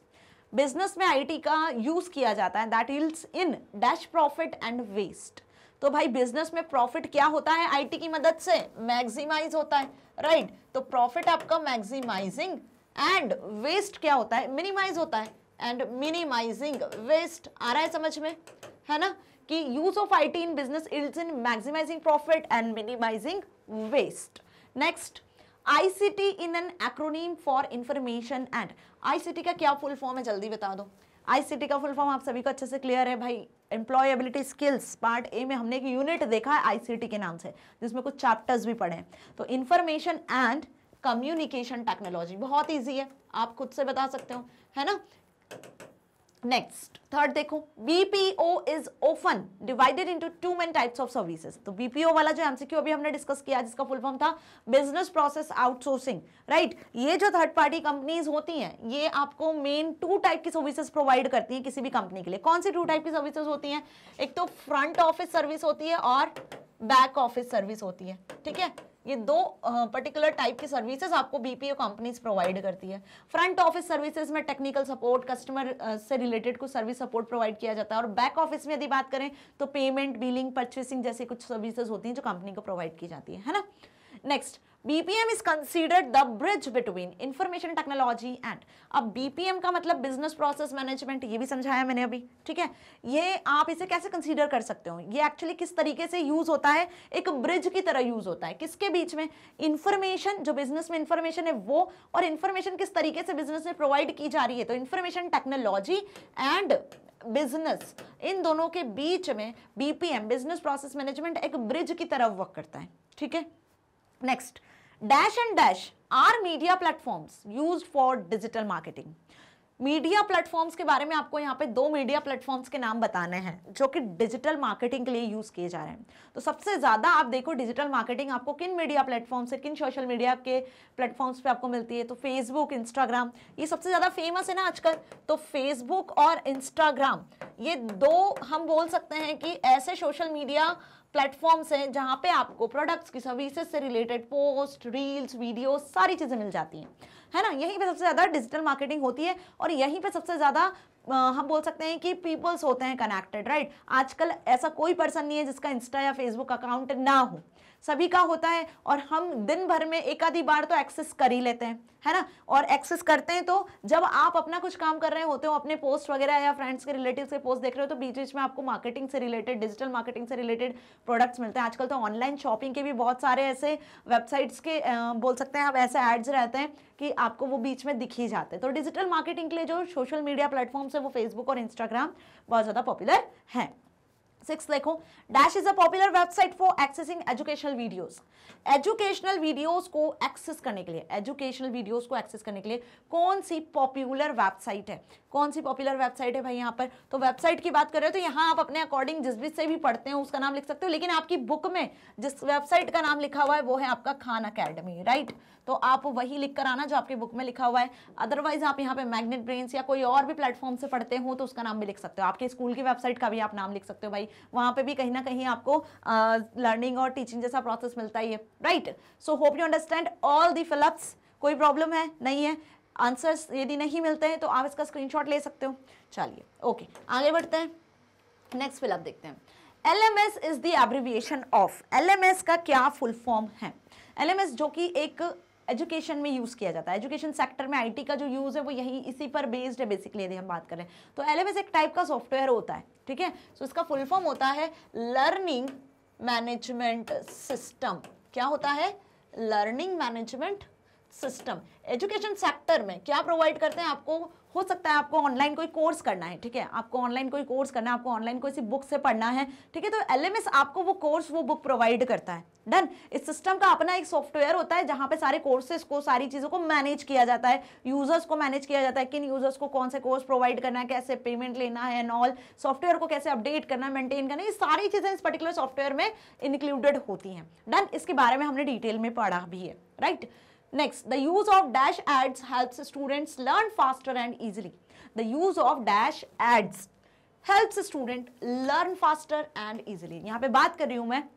business में आईटी का यूज किया जाता है that ills in dash profit and waste तो भाई बिजनेस में प्रॉफिट क्या होता है आईटी की मदद से मैक्सिमाइज होता है राइट right? तो प्रॉफिट आपका मैक्सिमाइजिंग एंड वेस्ट क्या होता है मिनिमाइज होता है एंड मिनिमाइजिंग वेस्ट आ रहा है समझ में है ना कि use of I T in business is in maximising profit and minimising waste next ICT in an acronym for information and ICT का क्या फुल फॉर्म है जल्दी बता दो आईसीटी का फुल फॉर्म आप सभी को अच्छे से क्लियर है भाई एम्प्लॉयबिलिटी स्किल्स पार्ट ए में हमने एक यूनिट देखा है आईसीटी के नाम से जिसमें कुछ चैप्टर्स भी पढ़े तो इंफॉर्मेशन एंड कम्युनिकेशन टेक्नोलॉजी बहुत ईजी है आप खुद से बता सकते हो है ना नेक्स्ट थर्ड देखो BPO is often divided into two main types of services तो बीपीओ वाला जो एमसीक्यू अभी हमने डिस्कस किया जिसका फुल फॉर्म था बिजनेस प्रोसेस आउटसोर्सिंग राइट ये जो थर्ड पार्टी कंपनीज होती हैं ये आपको मेन टू टाइप की सर्विसेज प्रोवाइड करती हैं किसी भी कंपनी के लिए कौन सी टू टाइप की सर्विसेज होती हैं एक तो फ्रंट ऑफिस सर्विस होती है और बैक ऑफिस सर्विस होती है ठीक है ये दो पर्टिकुलर टाइप की सर्विसेज आपको बीपीओ कंपनीज प्रोवाइड करती है फ्रंट ऑफिस सर्विसेज में टेक्निकल सपोर्ट कस्टमर से रिलेटेड कुछ सर्विस सपोर्ट प्रोवाइड किया जाता है और बैक ऑफिस में यदि बात करें तो पेमेंट बिलिंग परचेसिंग जैसी कुछ सर्विसेज होती हैं जो कंपनी को प्रोवाइड की जाती है है ना next BPM is considered the bridge between information technology and अब बीपीएम का मतलब बिजनेस प्रोसेस मैनेजमेंट ये भी समझाया मैंने अभी ठीक है ये आप इसे कैसे consider कर सकते हो ये एक्चुअली किस तरीके से यूज होता है एक ब्रिज की तरह यूज होता है किसके बीच में इंफॉर्मेशन जो बिजनेस में इंफॉर्मेशन है वो और इंफॉर्मेशन किस तरीके से बिजनेस में प्रोवाइड की जा रही है तो इंफॉर्मेशन टेक्नोलॉजी एंड बिजनेस इन दोनों के बीच में बीपीएम बिजनेस प्रोसेस मैनेजमेंट एक ब्रिज की तरह work करता है ठीक है next dash and dash are media platforms used for digital marketing. Media platforms के बारे में आपको यहाँ पे दो मीडिया प्लेटफॉर्म्स के नाम बताने हैं जो कि डिजिटल मार्केटिंग के लिए यूज़ किए जा रहे हैं तो सबसे ज़्यादा आप देखो डिजिटल मार्केटिंग आपको किन मीडिया प्लेटफॉर्म से किन सोशल मीडिया के प्लेटफॉर्म्स पे आपको मिलती है तो फेसबुक इंस्टाग्राम ये सबसे ज़्यादा फेमस है ना आजकल तो फेसबुक और इंस्टाग्राम ये दो हम बोल सकते हैं कि ऐसे सोशल मीडिया प्लेटफॉर्म्स हैं जहाँ पे आपको प्रोडक्ट्स की सर्विसेज से रिलेटेड पोस्ट रील्स वीडियो सारी चीज़ें मिल जाती हैं है ना यहीं पे सबसे ज़्यादा डिजिटल मार्केटिंग होती है और यहीं पे सबसे ज़्यादा हम बोल सकते हैं कि पीपल्स होते हैं कनेक्टेड राइट आजकल ऐसा कोई पर्सन नहीं है जिसका इंस्टा या फेसबुक अकाउंट ना हो सभी का होता है और हम दिन भर में एक आधी बार तो एक्सेस कर ही लेते हैं है ना और एक्सेस करते हैं तो जब आप अपना कुछ काम कर रहे होते हो अपने पोस्ट वगैरह या फ्रेंड्स के रिलेटिव के पोस्ट देख रहे हो तो बीच बीच में आपको मार्केटिंग से रिलेटेड डिजिटल मार्केटिंग से रिलेटेड प्रोडक्ट्स मिलते हैं आजकल तो ऑनलाइन शॉपिंग के भी बहुत सारे ऐसे वेबसाइट्स के बोल सकते हैं आप ऐसे एड्स रहते हैं कि आपको वो बीच में दिख ही जाते हैं तो डिजिटल मार्केटिंग के लिए जो सोशल मीडिया प्लेटफॉर्म से वो फेसबुक और इंस्टाग्राम बहुत ज़्यादा पॉपुलर है सिक्स देखो dash is a popular website for accessing educational videos educational videos को एक्सेस करने के लिए एजुकेशनल वीडियोस को एक्सेस करने के लिए कौन सी पॉपुलर वेबसाइट है कौन सी पॉपुलर वेबसाइट है भाई यहाँ पर तो वेबसाइट की बात कर रहे हो तो यहाँ आप अपने अकॉर्डिंग जिस भी से भी पढ़ते हो उसका नाम लिख सकते हो लेकिन आपकी बुक में जिस वेबसाइट का नाम लिखा हुआ है वो है आपका खान अकेडमी राइट तो आप वही लिख कर आना जो आपकी बुक में लिखा हुआ है अदरवाइज आप यहाँ पे मैग्नेट ब्रेन्स या कोई और भी प्लेटफॉर्म से पढ़ते हो तो उसका नाम भी लिख सकते हो आपके स्कूल की वेबसाइट का भी आप नाम लिख सकते हो भाई वहाँ पे भी कहीं ना कहीं आपको लर्निंग और टीचिंग जैसा प्रोसेस मिलता ही है right so hope you understand all the fill ups कोई प्रॉब्लम है नहीं है आंसर्स यदि नहीं मिलते हैं तो आप इसका स्क्रीनशॉट ले सकते हो चलिए ओके आगे बढ़ते हैं नेक्स्ट फिलअप देखते हैं L M S is the of L M S का क्या फुल फॉर्म है एल एम एस जो कि एक एजुकेशन में यूज़ किया जाता है एजुकेशन सेक्टर में आईटी का जो यूज़ है वो यही इसी पर बेस्ड है बेसिकली यदि हम बात करें तो एल एम एस एक टाइप का सॉफ्टवेयर होता है ठीक है सो so, इसका फुल फॉर्म होता है लर्निंग मैनेजमेंट सिस्टम क्या होता है learning management system education sector में क्या प्रोवाइड करते हैं आपको हो सकता है आपको ऑनलाइन कोई कोर्स करना है ठीक है आपको ऑनलाइन कोई कोर्स करना है आपको ऑनलाइन कोई सी बुक से पढ़ना है ठीक है तो एलएमएस आपको वो कोर्स वो बुक प्रोवाइड करता है डन इस सिस्टम का अपना एक सॉफ्टवेयर होता है जहां पे सारे कोर्सेस को सारी चीज़ों को मैनेज किया जाता है यूजर्स को मैनेज किया जाता है किन यूजर्स को कौन से कोर्स प्रोवाइड करना है कैसे पेमेंट लेना है एंड ऑल सॉफ्टवेयर को कैसे अपडेट करना मेंटेन करना ये सारी चीज़ें इस पर्टिकुलर सॉफ्टवेयर में इंक्लूडेड होती हैं डन इसके बारे में हमने डिटेल में पढ़ा भी है right right? Next, the use of dash ads helps students learn faster and easily. The use of dash ads helps student learn faster and easily. yahan pe baat kar rahi hu main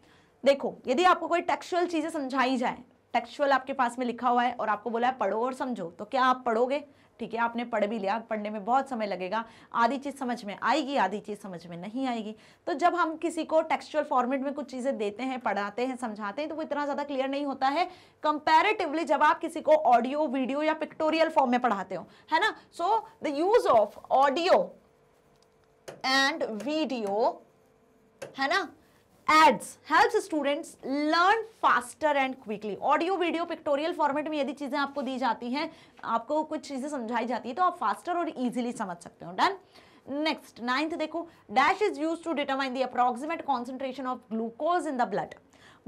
देखो यदि आपको कोई textual चीज़ें समझाई जाए textual आपके पास में लिखा हुआ है और आपको बोला है पढ़ो और समझो तो क्या आप पढ़ोगे ठीक है आपने पढ़ भी लिया पढ़ने में बहुत समय लगेगा आधी चीज़ समझ में आएगी आधी चीज़ समझ में नहीं आएगी तो जब हम किसी को टेक्सचुअल फॉर्मेट में कुछ चीज़ें देते हैं पढ़ाते हैं समझाते हैं तो वो इतना ज़्यादा क्लियर नहीं होता है कंपेरेटिवली जब आप किसी को ऑडियो वीडियो या पिक्टोरियल फॉर्म में पढ़ाते हो है ना so the use of audio and video है ना aids help students learn faster and quickly audio video pictorial format में यदि चीज़ें आपको दी जाती हैं आपको कुछ चीज़ें समझाई जाती है तो आप फास्टर और इजिली समझ सकते हो डन नेक्स्ट नाइन्थ देखो dash is use to determine the approximate concentration of glucose in the blood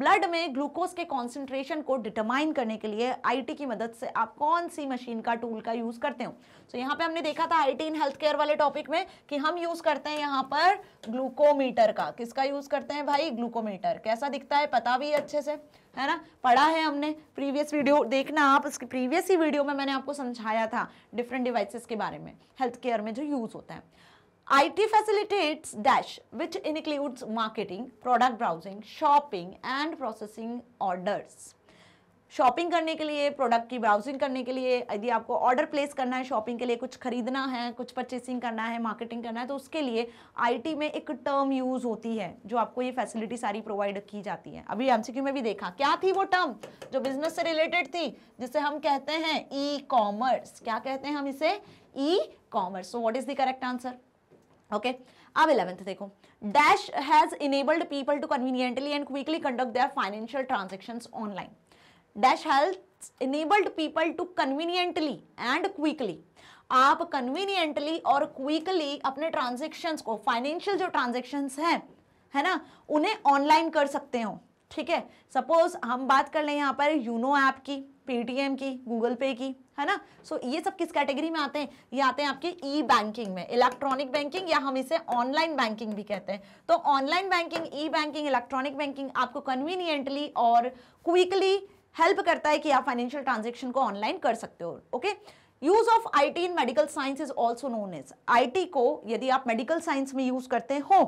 blood में ग्लूकोज के कॉन्सेंट्रेशन को डिटरमाइन करने के लिए आईटी की मदद से आप कौन सी मशीन का टूल का यूज करते हो तो so, यहाँ पे हमने देखा था आईटी इन हेल्थ केयर वाले टॉपिक में कि हम यूज करते हैं यहाँ पर ग्लूकोमीटर का किसका यूज करते हैं भाई ग्लूकोमीटर कैसा दिखता है पता भी अच्छे से है ना पढ़ा है हमने प्रीवियस वीडियो देखना आप उसके प्रीवियस ही वीडियो में मैंने आपको समझाया था डिफरेंट डिवाइसेस के बारे में हेल्थ केयर में जो यूज़ होता है IT facilitates Dash, which includes marketing, product browsing, shopping and processing orders. Shopping करने के लिए प्रोडक्ट की ब्राउजिंग करने के लिए यदि आपको ऑर्डर प्लेस करना है शॉपिंग के लिए कुछ खरीदना है कुछ परचेसिंग करना है मार्केटिंग करना है तो उसके लिए आईटी में एक टर्म यूज़ होती है जो आपको ये फैसिलिटी सारी प्रोवाइड की जाती है अभी एमसीक्यू में भी देखा क्या थी वो टर्म जो बिजनेस से रिलेटेड थी जिसे हम कहते हैं ई e कॉमर्स क्या कहते हैं हम इसे e commerce so what is the correct answer okay अब इलेवेंथ देखो dash has enabled people to conveniently and quickly conduct their financial transaction online dash has enabled people to conveniently and quickly आप conveniently और quickly अपने transactions को financial जो transactions हैं है ना उन्हें ऑनलाइन कर सकते हो ठीक है सपोज हम बात कर लें यहाँ पर यूनो ऐप की पेटीएम की गूगल पे की है ना सो so, ये सब किस कैटेगरी में आते हैं ये आते हैं आपके ई बैंकिंग में इलेक्ट्रॉनिक बैंकिंग या हम इसे ऑनलाइन बैंकिंग भी कहते हैं तो online banking e banking electronic banking आपको कन्वीनियंटली और क्विकली हेल्प करता है कि आप फाइनेंशियल ट्रांजेक्शन को ऑनलाइन कर सकते हो okay use of I T in medical science is also known as I T को यदि आप मेडिकल साइंस में यूज करते हो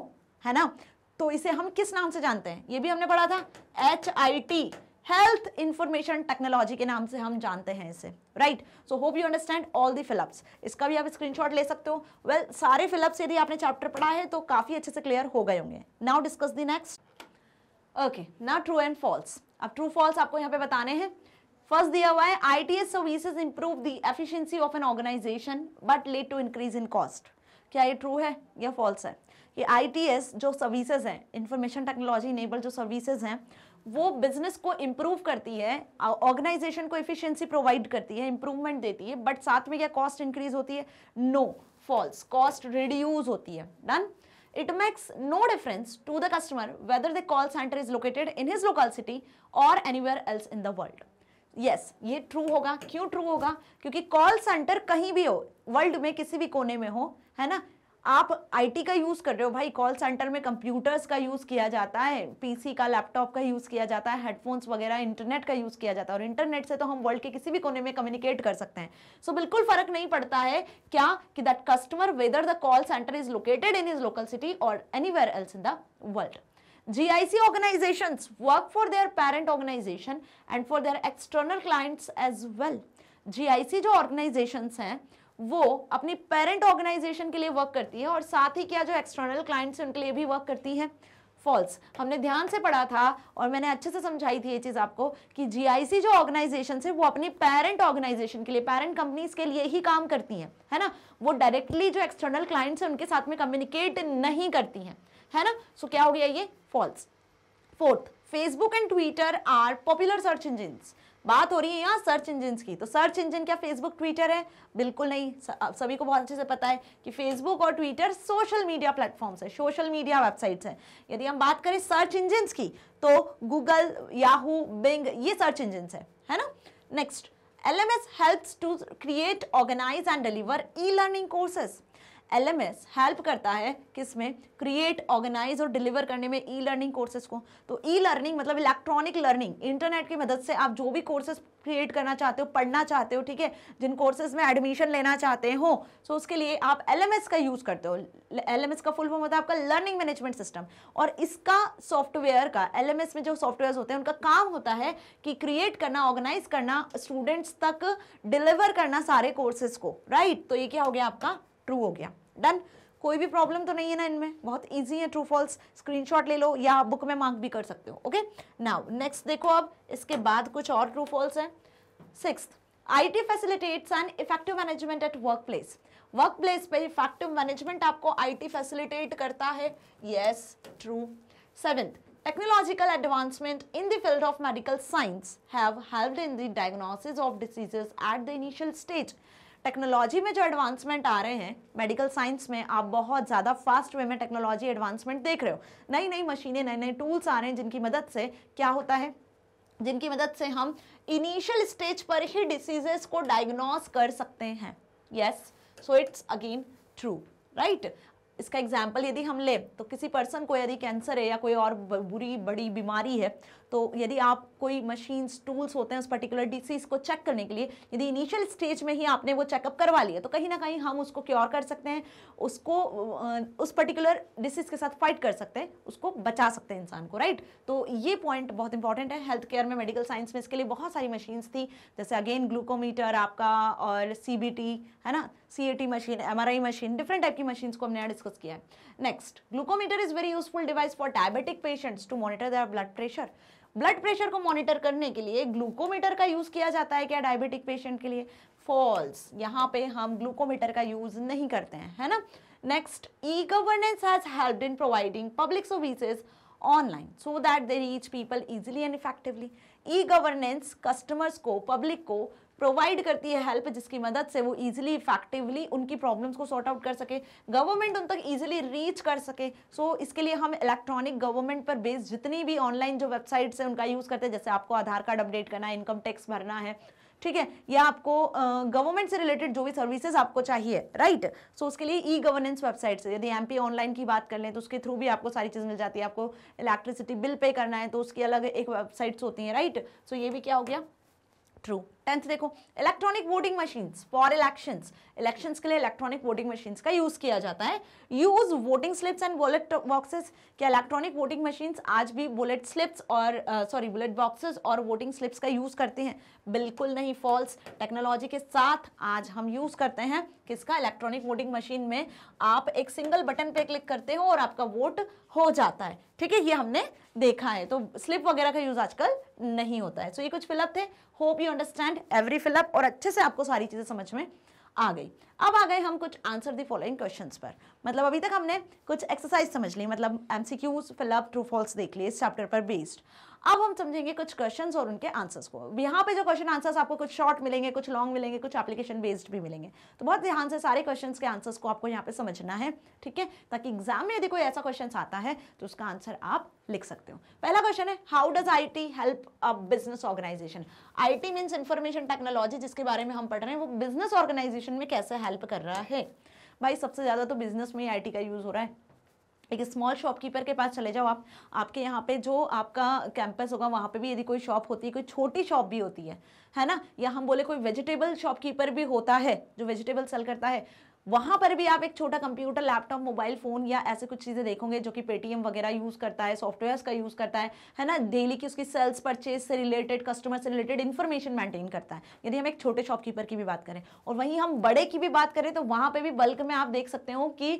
है ना तो इसे हम किस नाम से जानते हैं ये भी हमने पढ़ा था H I T health information technology के नाम से हम जानते हैं इसे right so hope you understand all the fill ups इसका भी आप स्क्रीनशॉट ले सकते हो वेल well, सारे फिलअप्स यदि आपने चैप्टर पढ़ा है तो काफ़ी अच्छे से क्लियर हो गए होंगे now discuss the next okay now true and false अब ट्रू फॉल्स आपको यहाँ पे बताने हैं फर्स्ट दिया हुआ है I T S services improve the efficiency of an organisation but lead to increase in cost क्या ये ट्रू है या फॉल्स है कि आई टी एस जो सर्विसेज हैं इंफॉर्मेशन टेक्नोलॉजी इनेबल जो सर्विसेज हैं वो बिजनेस को इम्प्रूव करती है ऑर्गेनाइजेशन को एफिशिएंसी प्रोवाइड करती है इम्प्रूवमेंट देती है बट साथ में क्या कॉस्ट इंक्रीज होती है नो फॉल्स कॉस्ट रिड्यूज होती है done it makes no difference to the customer whether the call centre is located in his local city और anywhere else in the world yes ये true होगा क्यों true होगा क्योंकि कॉल सेंटर कहीं भी हो वर्ल्ड में किसी भी कोने में हो है ना आप आईटी का यूज़ कर रहे हो भाई कॉल सेंटर में कंप्यूटर्स का यूज़ किया जाता है पीसी का लैपटॉप का यूज़ किया जाता है हेडफोन्स वगैरह इंटरनेट का यूज़ किया जाता है और इंटरनेट से तो हम वर्ल्ड के किसी भी कोने में कम्युनिकेट कर सकते हैं सो so, बिल्कुल फ़र्क नहीं पड़ता है क्या कि that customer whether the call centre is located in is local city और any else in the world GIC organizations work for their parent organization and for their external clients as well. GIC जो organizations हैं वो अपनी parent organisation के लिए work करती है और साथ ही क्या जो एक्सटर्नल क्लाइंट्स उनके लिए भी वर्क करती है फॉल्स हमने ध्यान से पढ़ा था और मैंने अच्छे से समझाई थी ये चीज़ आपको कि जीआईसी जो ऑर्गेनाइजेशन है वो अपनी पेरेंट ऑर्गेनाइजेशन के लिए पेरेंट कंपनीज के लिए ही काम करती हैं है ना वो डायरेक्टली जो एक्सटर्नल क्लाइंट्स हैं उनके साथ में कम्युनिकेट नहीं करती हैं है ना सो so, क्या हो गया ये false fourth Facebook and Twitter are popular search engines बात हो रही है यहाँ सर्च इंजन की तो सर्च इंजन क्या फेसबुक ट्विटर है बिल्कुल नहीं सभी को बहुत अच्छे से पता है कि फेसबुक और ट्विटर सोशल मीडिया प्लेटफॉर्म्स है सोशल मीडिया वेबसाइट्स हैं यदि हम बात करें सर्च इंजन की तो गूगल याहू बिंग ये सर्च इंजन है है ना next L M S help to create organise and deliver e learning courses LMS help करता है किसमें क्रिएट ऑर्गेनाइज और डिलीवर करने में ई लर्निंग कोर्सेज को तो ई लर्निंग मतलब इलेक्ट्रॉनिक लर्निंग इंटरनेट की मदद से आप जो भी कोर्सेज क्रिएट करना चाहते हो पढ़ना चाहते हो ठीक है जिन कोर्सेज में एडमिशन लेना चाहते हो सो उसके लिए आप एल का यूज़ करते हो एल का फुल फॉर्म होता है आपका लर्निंग मैनेजमेंट सिस्टम और इसका सॉफ्टवेयर का एल में जो सॉफ्टवेयर होते हैं उनका काम होता है कि क्रिएट करना ऑर्गेनाइज करना स्टूडेंट्स तक डिलीवर करना सारे कोर्सेज को राइट तो ये क्या हो गया आपका ट्रू हो गया डन कोई भी प्रॉब्लम तो नहीं है ना इनमें बहुत इजी है ट्रू फॉल्स स्क्रीनशॉट ले लो या बुक में मार्क भी कर सकते हो ओके नाउ नेक्स्ट देखो अब इसके बाद कुछ और ट्रू फॉल्स हैं six I T facilitates and effective management at work place work place पर इफेक्टिव मैनेजमेंट आपको आई टी फैसिलिटेट करता है yes true seventh technological advancement in the field of medical science have helped in the diagnosis of diseases at the initial stage technology में जो advancement आ रहे हैं medical science में आप बहुत ज़्यादा फास्ट वे में टेक्नोलॉजी एडवांसमेंट देख रहे हो नई नई मशीनें नए नए टूल्स आ रहे हैं जिनकी मदद से क्या होता है जिनकी मदद से हम इनिशियल स्टेज पर ही डिसीजेस को डायग्नोस कर सकते हैं yes so it's again true right इसका एग्जाम्पल यदि हम लें तो किसी पर्सन को यदि कैंसर है या कोई और बुरी बड़ी बीमारी है तो यदि आप कोई मशीन्स टूल्स होते हैं उस पर्टिकुलर डिसीज़ को चेक करने के लिए यदि इनिशियल स्टेज में ही आपने वो चेकअप करवा लिया तो कहीं ना कहीं हम उसको क्योर कर सकते हैं उसको उस पर्टिकुलर डिसीज़ के साथ फाइट कर सकते हैं उसको बचा सकते हैं इंसान को राइट तो ये पॉइंट बहुत इंपॉर्टेंट है हेल्थ केयर में मेडिकल साइंस में इसके लिए बहुत सारी मशीन्स थी जैसे अगेन ग्लूकोमीटर आपका और सी है ना C machine M machine different type की मशीन को हमने यहाँ डिस्कस किया है next glucometer is very useful device for diabetic patients to monitor their blood pressure blood pressure को मॉनिटर करने के लिए ग्लूकोमीटर का यूज़ किया जाता है क्या डायबिटिक पेशेंट के लिए फॉल्स यहाँ पे हम ग्लूकोमीटर का यूज़ नहीं करते हैं है ना next e governance has help in providing public services online so that they reach people easily and effectively e governance customers को पब्लिक को प्रोवाइड करती है हेल्प जिसकी मदद से वो ईजिली इफेक्टिवली उनकी प्रॉब्लम्स को सॉर्ट आउट कर सके गवर्नमेंट उन तक ईजिली रीच कर सके सो so, इसके लिए हम इलेक्ट्रॉनिक गवर्नमेंट पर बेस्ड जितनी भी ऑनलाइन जो वेबसाइट्स है उनका यूज़ करते हैं जैसे आपको आधार कार्ड अपडेट करना है इनकम टैक्स भरना है ठीक है या आपको गवर्नमेंट से रिलेटेड जो भी सर्विसेज आपको चाहिए राइट सो उसके लिए ई गवर्नेंस वेबसाइट्स यदि एम पी ऑनलाइन की बात कर लें तो उसके थ्रू भी आपको सारी चीज़ मिल जाती है आपको इलेक्ट्रिसिटी बिल पे करना है तो उसकी अलग एक वेबसाइट्स होती हैं राइट सो ये भी क्या हो गया ट्रू टेंथ देखो electronic voting machines for elections elections के लिए इलेक्ट्रॉनिक वोटिंग मशीन्स का यूज़ किया जाता है use voting slips and ballot boxes क्या इलेक्ट्रॉनिक वोटिंग मशीन्स आज भी बुलेट स्लिप्स और सॉरी बुलेट बॉक्सेस और वोटिंग स्लिप्स का यूज़ करते हैं बिल्कुल नहीं फॉल्स टेक्नोलॉजी के साथ आज हम यूज़ करते हैं किसका इलेक्ट्रॉनिक वोटिंग मशीन में आप एक सिंगल बटन पे क्लिक करते हो और आपका वोट हो जाता है ठीक है ये हमने देखा है तो स्लिप वगैरह का यूज़ आजकल नहीं होता है सो so, ये कुछ फिलअप थे hope you understand understand every fill up और अच्छे से आपको सारी चीज़ें समझ में आ गई अब आ गए हम कुछ आंसर दी फॉलोइंग क्वेश्चंस पर मतलब अभी तक हमने कुछ एक्सरसाइज समझ ली मतलब एमसीक्यूज फिलअप ट्रू फॉल्स देख लिए इस चैप्टर पर बेस्ड अब हम समझेंगे कुछ क्वेश्चंस और उनके आंसर्स को यहाँ पे जो क्वेश्चन आंसर्स आपको कुछ शॉर्ट मिलेंगे कुछ लॉन्ग मिलेंगे कुछ एप्लीकेशन बेस्ड भी मिलेंगे तो बहुत ध्यान से सारे क्वेश्चन के आंसर्स को आपको यहाँ पे समझना है ठीक है ताकि एग्जाम में यदि कोई ऐसा क्वेश्चन आता है तो उसका आंसर आप लिख सकते हो पहला क्वेश्चन है how does I T help a business organisation I T mean information technology जिसके बारे में हम पढ़ रहे हैं वो बिजनेस ऑर्गेनाइजेशन में कैसे हेल्प कर रहा है भाई सबसे ज़्यादा तो बिजनेस में ही आई टी का यूज़ हो रहा है एक स्मॉल शॉपकीपर के पास चले जाओ आप आपके यहाँ पे जो आपका कैंपस होगा वहाँ पे भी यदि कोई शॉप होती है कोई छोटी शॉप भी होती है है ना या हम बोले कोई वेजिटेबल शॉपकीपर भी होता है जो वेजिटेबल सेल करता है वहां पर भी आप एक छोटा कंप्यूटर लैपटॉप मोबाइल फोन या ऐसे कुछ चीजें देखोगे जो कि पेटीएम वगैरह यूज करता है सॉफ्टवेयर का यूज करता है है ना डेली की उसकी सेल्स परचेज से रिलेटेड कस्टमर से रिलेटेड इन्फॉर्मेशन मेंटेन करता है यदि हम एक छोटे शॉपकीपर की भी बात करें और वहीं हम बड़े की भी बात करें तो वहां पर भी बल्क में आप देख सकते हो कि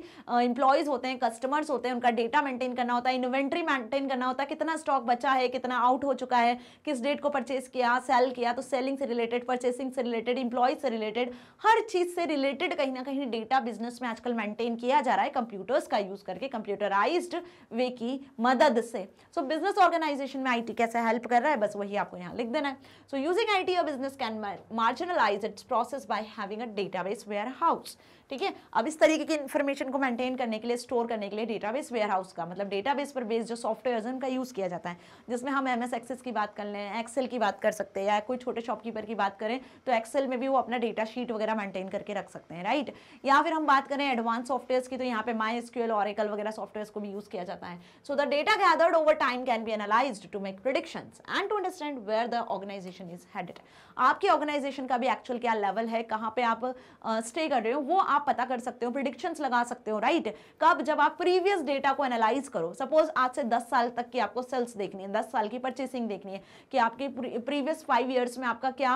इंप्लॉयज होते हैं कस्टमर्स होते हैं उनका डेटा मेंटेन करना होता है इन्वेंट्री मेंटेन करना होता है कितना स्टॉक बचा है कितना आउट हो चुका है किस डेट को परचेज किया सेल किया तो सेलिंग से रिलेटेड परचेसिंग से रिलेटेड इंप्लॉयज से रिलेटेड हर चीज से रिलेटेड कहीं ना कहीं डेटा बिजनेस में आजकल मेंटेन किया जा रहा है कंप्यूटर्स का यूज करके कंप्यूटराइज्ड वे की मदद से सो बिजनेस ऑर्गेनाइजेशन में आईटी कैसे हेल्प कर रहा है बस वही आपको यहाँ लिख देना है so using IT T business can marginalise its process by having a database warehouse ठीक है अब इस तरीके की इन्फॉर्मेशन को मेंटेन करने के लिए स्टोर करने के लिए डेटाबेस वेयरहाउस का मतलब डेटाबेस पर बेस्ड जो सॉफ्टवेयर है उनका यूज़ किया जाता है जिसमें हम एम एस एक्सेस की बात कर लें एक्सेल की बात कर सकते हैं या कोई छोटे शॉपकीपर की बात करें तो एक्सेल में भी वो अपना डेटा शीट वगैरह मेंटेन करके रख सकते हैं राइट या फिर हम बात करें एडवांस सॉफ्टवेयर की तो यहाँ पे माई एसक्यूएल ऑरिकल वगैरह सॉफ्टवेयर को भी यूज़ किया जाता है so the data gathered over time can be analyse to make predictions and to understand where the organisation is headed आपकी ऑर्गेनाइजेशन का भी एक्चुअल क्या लेवल है कहाँ पे आप स्टे uh, कर रहे हो वो आप आप पता कर सकते हो प्रिडिक्शन लगा सकते हो राइट कब जब आप प्रीवियस डेटा को एनालाइज करो सपोज आज से दस साल तक की आपको सेल्स देखनी है दस साल की परचेसिंग देखनी है कि आपके प्रीवियस फाइव ईयर्स में आपका क्या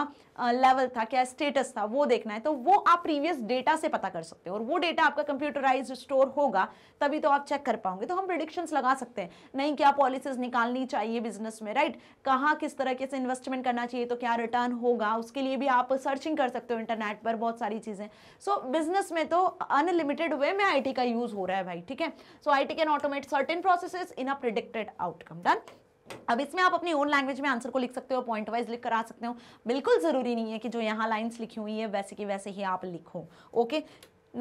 लेवल था क्या स्टेटस था वो देखना है तो वो आप प्रीवियस डेटा से पता कर सकते हो और वो डेटा आपका कंप्यूटराइज स्टोर होगा तभी तो आप चेक कर पाओगे तो हम प्रिडिक्शन लगा सकते हैं नहीं क्या पॉलिसीज निकालनी चाहिए बिजनेस में राइट कहाँ किस तरह से इन्वेस्टमेंट करना चाहिए तो क्या रिटर्न होगा उसके लिए भी आप सर्चिंग कर सकते हो इंटरनेट पर बहुत सारी चीज़ें सो so, बिजनेस तो में तो अनलिमिटेड वे में आईटी का यूज हो रहा है भाई ठीक है so IT can automate certain processes in a predicted outcome done अब इसमें आप अपनी ओन लैंग्वेज में आंसर को लिख सकते हो पॉइंट वाइज लिख कर आ सकते हो बिल्कुल ज़रूरी नहीं है कि जो यहाँ लाइंस लिखी हुई है वैसे की वैसे ही आप लिखो okay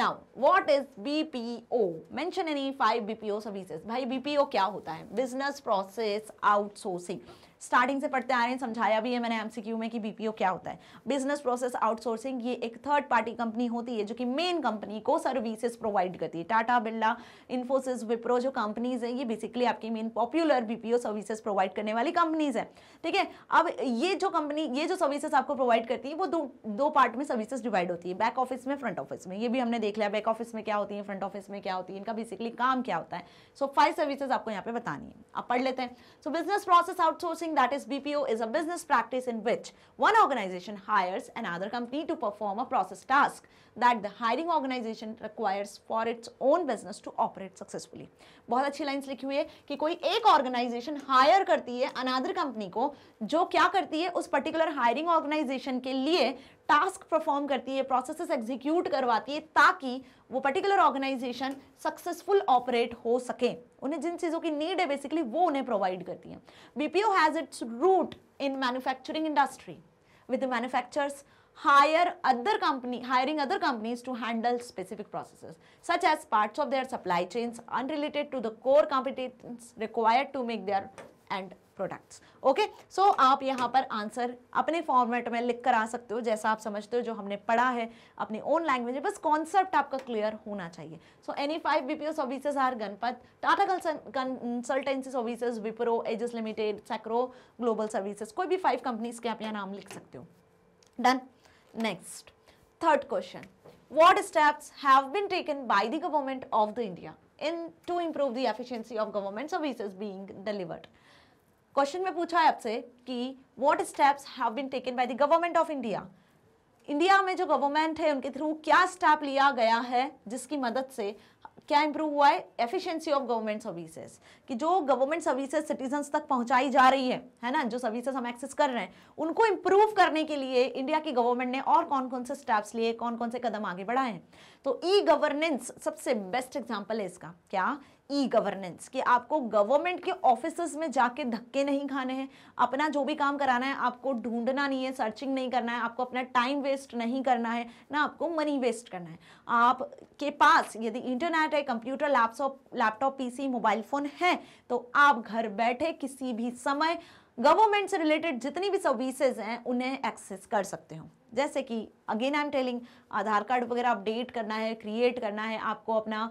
now what is B P O mention any five B P O services भाई बी पी ओ क्या होता है बिजनेस प्रोसेस आउटसोर्सिंग स्टार्टिंग से पढ़ते आ रहे हैं समझाया भी है मैंने एमसीक्यू में कि बीपीओ क्या होता है बिजनेस प्रोसेस आउटसोर्सिंग ये एक थर्ड पार्टी कंपनी होती है जो कि मेन कंपनी को सर्विसेज प्रोवाइड करती है टाटा बिरला इन्फोसिस विप्रो जो कंपनीज हैं ये बेसिकली आपकी main popular BPO services provide करने वाली कंपनीज है ठीक है अब ये जो कंपनी ये जो सर्विसेज आपको प्रोवाइड करती है वो दो दो पार्ट में सर्विसेज डिवाइड होती है बैक ऑफिस में फ्रंट ऑफिस में ये भी हमने देख लिया बैक ऑफिस में क्या होती है फ्रंट ऑफिस में क्या होती है इनका बेसिकली काम क्या होता है सो फाइव सर्विसेज आपको यहाँ पे बतानी है आप पढ़ लेते हैं so business process outsourcing outsourcing, that is BPO, is a business practice in which one organization hires another company to perform a process task that the hiring organization requires for its own business to operate successfully. bahut achhi lines likhi hui hai ki koi ek organization hire karti hai another company ko jo kya karti hai us particular hiring organization ke liye task perform करती है processes execute करवाती है ताकि वो particular organisation successful operate हो सके उन्हें जिन चीज़ों की नीड है बेसिकली वो उन्हें प्रोवाइड करती है BPO has its root in manufacturing industry with manufacture hire other company hiring other companies to handle specific process such as part of their supply chains unrelated to the core competence required to make their end products okay so आप यहाँ पर answer अपने format में लिख कर आ सकते हो जैसा आप समझते हो जो हमने पढ़ा है अपने ओन लैंग्वेज में बस कॉन्सेप्ट आपका क्लियर होना चाहिए so any five B P O services are Genpact Tata consultancy services Wipro Aegis limited सैक्रो ग्लोबल सर्विसेज कोई भी फाइव कंपनीज के आप यहाँ नाम लिख सकते हो done next third question what steps have been taken by the government of the India in to improve the efficiency of government services being delivered question में पूछा है आपसे कि what steps have been taken by the government of India India में जो government है उनके through क्या स्टेप लिया गया है जिसकी मदद से क्या इंप्रूव हुआ है एफिशिएंसी ऑफ गवर्नमेंट सर्विसेज कि जो गवर्नमेंट सर्विसेज सिटीजन्स तक पहुंचाई जा रही है है ना जो सर्विसेज हम एक्सेस कर रहे हैं उनको इंप्रूव करने के लिए इंडिया की गवर्नमेंट ने और कौन कौन से स्टेप्स लिए कौन कौन से कदम आगे बढ़ाए हैं तो ई गवर्नेंस सबसे बेस्ट एग्जाम्पल है इसका क्या ई गवर्नेंस कि आपको गवर्नमेंट के ऑफिस में जाके धक्के नहीं खाने हैं अपना जो भी काम कराना है आपको ढूंढना नहीं है सर्चिंग नहीं करना है आपको अपना टाइम वेस्ट नहीं करना है ना आपको मनी वेस्ट करना है आपके पास यदि इंटरनेट है computer laptop laptop PC mobile phone है तो आप घर बैठे किसी भी समय गवर्नमेंट से रिलेटेड जितनी भी सर्विसेज हैं उन्हें एक्सेस कर सकते हो जैसे कि again I am telling Aadhaar card वगैरह अपडेट करना है क्रिएट करना है आपको अपना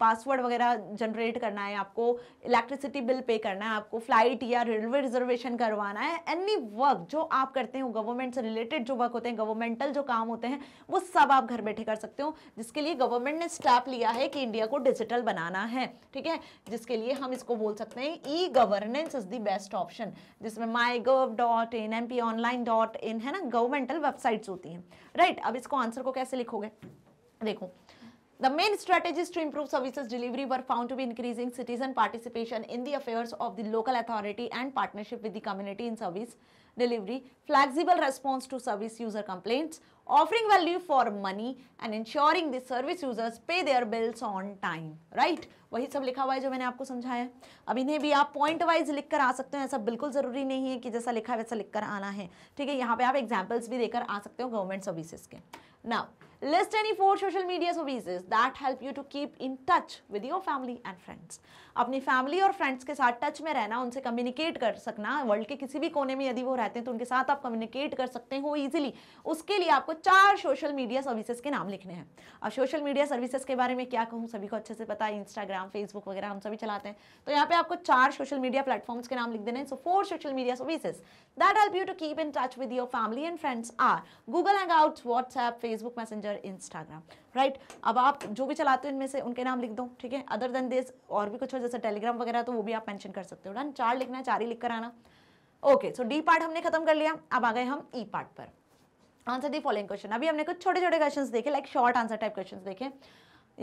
पासवर्ड वगैरह जनरेट करना है आपको इलेक्ट्रिसिटी बिल पे करना है आपको फ्लाइट या रेलवे रिजर्वेशन करवाना है एनी वर्क जो आप करते हो गवर्नमेंट से रिलेटेड जो वर्क होते हैं गवर्नमेंटल जो काम होते हैं वो सब आप घर बैठे कर सकते हो जिसके लिए गवर्नमेंट ने स्टेप लिया है कि इंडिया को डिजिटल बनाना है ठीक है जिसके लिए हम इसको बोल सकते हैं e governance is the best option जिसमें my dot M P online dot in है ना गवर्नमेंटल अपसाइड्स होती हैं राइट अब इसको आंसर को कैसे लिखोगे देखो the main strategies to improve services delivery were found to be increasing citizen participation in the affairs of the local authority and partnership with the community in service delivery flexible response to service user complaints offering value for money and ensuring the service users pay their bills on time right वही सब लिखा हुआ है जो मैंने आपको समझाया अब इन्हें भी आप पॉइंट वाइज लिख कर आ सकते हो ऐसा बिल्कुल ज़रूरी नहीं है कि जैसा लिखा है वैसा लिख कर आना है ठीक है यहाँ पे आप एग्जाम्पल्स भी देकर आ सकते हो गवर्नमेंट सर्विसेज के now List any four social media services that help you to keep in touch with your family and friends. अपनी फैमिली और फ्रेंड्स के साथ टच में रहना उनसे कम्युनिकेट कर सकना वर्ल्ड के किसी भी कोने में यदि वो रहते हैं तो उनके साथ आप कम्युनिकेट कर सकते हो इजीली उसके लिए आपको चार सोशल मीडिया सर्विसेज के नाम लिखने हैं और सोशल मीडिया सर्विसेज के बारे में क्या कहूँ सभी को अच्छे से पता है इंस्टाग्राम फेसबुक वगैरह हम सभी चलाते हैं तो यहाँ पे आपको चार सोशल मीडिया प्लेटफॉर्म्स के नाम लिख देने हैं so four social media services that help you to keep in touch with your family and friends are Google and out WhatsApp Facebook Messenger Twitter Instagram right अब आप जो भी चलाते हो इनमें से उनके नाम लिख दो ठीक है अदर देन दिस और भी कुछ हो जैसे टेलीग्राम वगैरह तो वो भी आप मैंशन कर सकते हो डन चार लिखना है चार ही लिख कर आना ओके सो डी पार्ट हमने खत्म कर लिया अब आ गए हम ई e पार्ट पर आंसर दी फॉलोइंग क्वेश्चन अभी हमने कुछ छोटे छोटे क्वेश्चन देखे like short answer type question देखे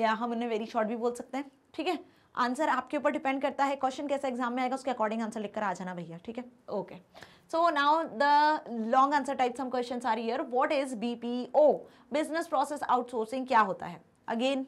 या हम उन्हें वेरी शॉर्ट भी बोल सकते हैं ठीक है आंसर आपके ऊपर डिपेंड करता है क्वेश्चन कैसे एग्जाम में आएगा उसके अकॉर्डिंग आंसर लिखकर आ जाना भैया ठीक है okay so now the long answer type some question are here what is B business process outsourcing क्या होता है अगेन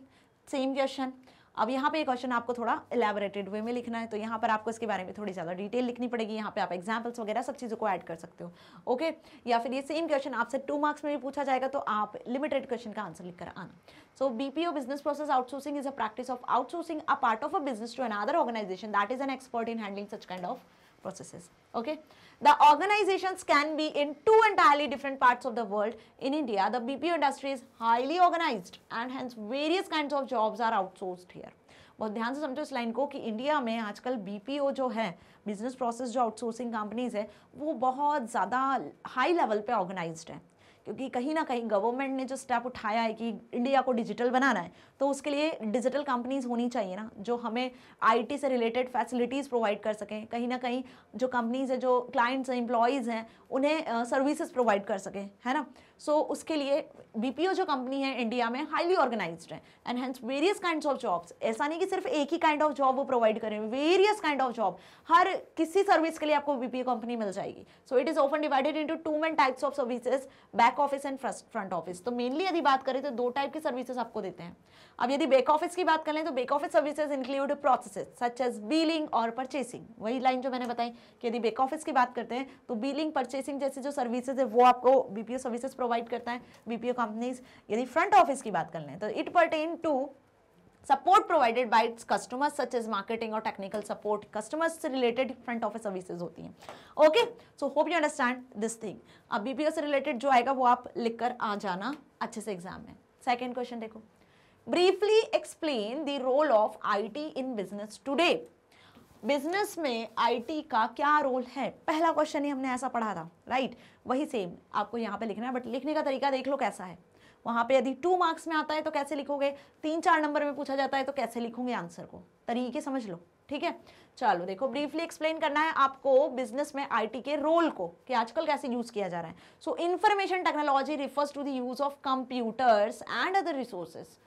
सेम क्वेश्चन अब यहाँ पे क्वेश्चन आपको थोड़ा इलेबोरेटेड वे में लिखना है तो यहाँ पर आपको इसके बारे में थोड़ी ज़्यादा डिटेल लिखनी पड़ेगी यहाँ पे आप एग्जाम्पल्स वगैरह सब चीज़ों को ऐड कर सकते हो ओके या फिर ये सेम क्वेश्चन आपसे टू मार्क्स में भी पूछा जाएगा तो आप लिमिटेड क्वेश्चन का आंसर लिखकर आना so BPO business process outsourcing is a practice of outsourcing a part of a business to another organisation that is an expert in handling such kind of processes. Okay. The organizations can be in two entirely different parts of the world. In India, the BPO industry is highly organized and hence various kinds of jobs are outsourced here. बहुत ध्यान से समझो इस line को कि India में आजकल BPO जो है बिजनेस प्रोसेस जो आउटसोर्सिंग कंपनीज है वो बहुत ज़्यादा हाई लेवल पे ऑर्गेनाइज्ड है क्योंकि कहीं ना कहीं गवर्नमेंट ने जो स्टेप उठाया है कि इंडिया को डिजिटल बनाना है तो उसके लिए डिजिटल कंपनीज होनी चाहिए ना जो हमें आईटी से रिलेटेड फैसिलिटीज़ प्रोवाइड कर सकें कहीं ना कहीं जो कंपनीज़ है जो क्लाइंट्स हैं एम्प्लॉयज़ हैं उन्हें सर्विसेज प्रोवाइड कर सकें है ना सो so, उसके लिए बीपीओ जो कंपनी है इंडिया में हाईली ऑर्गेनाइज है and hence various kind of jobs ऐसा नहीं कि सिर्फ एक ही काइंड ऑफ जॉब वो प्रोवाइड करें वेरियस काइंड ऑफ जॉब हर किसी सर्विस के लिए आपको बीपीओ कंपनी मिल जाएगी so it is often divided into two main types of services back office and front office तो मेनली यदि बात करें तो दो टाइप की सर्विसेज आपको देते हैं अब यदि बैक ऑफिस की बात करें तो back office services include processes such as billing और परचेसिंग वही लाइन जो मैंने बताई कि यदि बैक ऑफिस की बात करते हैं तो बिलिंग परचेसिंग जैसे जो सर्विसेज है वो आपको बीपीओ सर्विसेज प्रोवाइड प्रोवाइड करता है बीपीओ कंपनीज यदि फ्रंट ऑफिस की बात कर लें तो it pertain to support provided by its customers such is marketing और टेक्निकल सपोर्ट कस्टमर्स से रिलेटेड फ्रंट ऑफिस सर्विसेज होती हैं okay so hope you understand this thing अब बीपीओ से रिलेटेड जो आएगा वो आप लिख कर आ जाना अच्छे से एग्जाम में सेकेंड क्वेश्चन देखो briefly explain the role of I T in business today business में आईटी का क्या रोल है पहला क्वेश्चन ही हमने ऐसा पढ़ा था राइट वही सेम आपको यहाँ पे लिखना है बट लिखने का तरीका देख लो कैसा है वहाँ पे यदि टू मार्क्स में आता है तो कैसे लिखोगे तीन चार नंबर में पूछा जाता है तो कैसे लिखोगे आंसर को तरीके समझ लो ठीक है चलो देखो ब्रीफली एक्सप्लेन करना है आपको बिजनेस में आईटी के रोल को कि आजकल कैसे यूज़ किया जा रहा है so information technology refers to the use of computers and other resources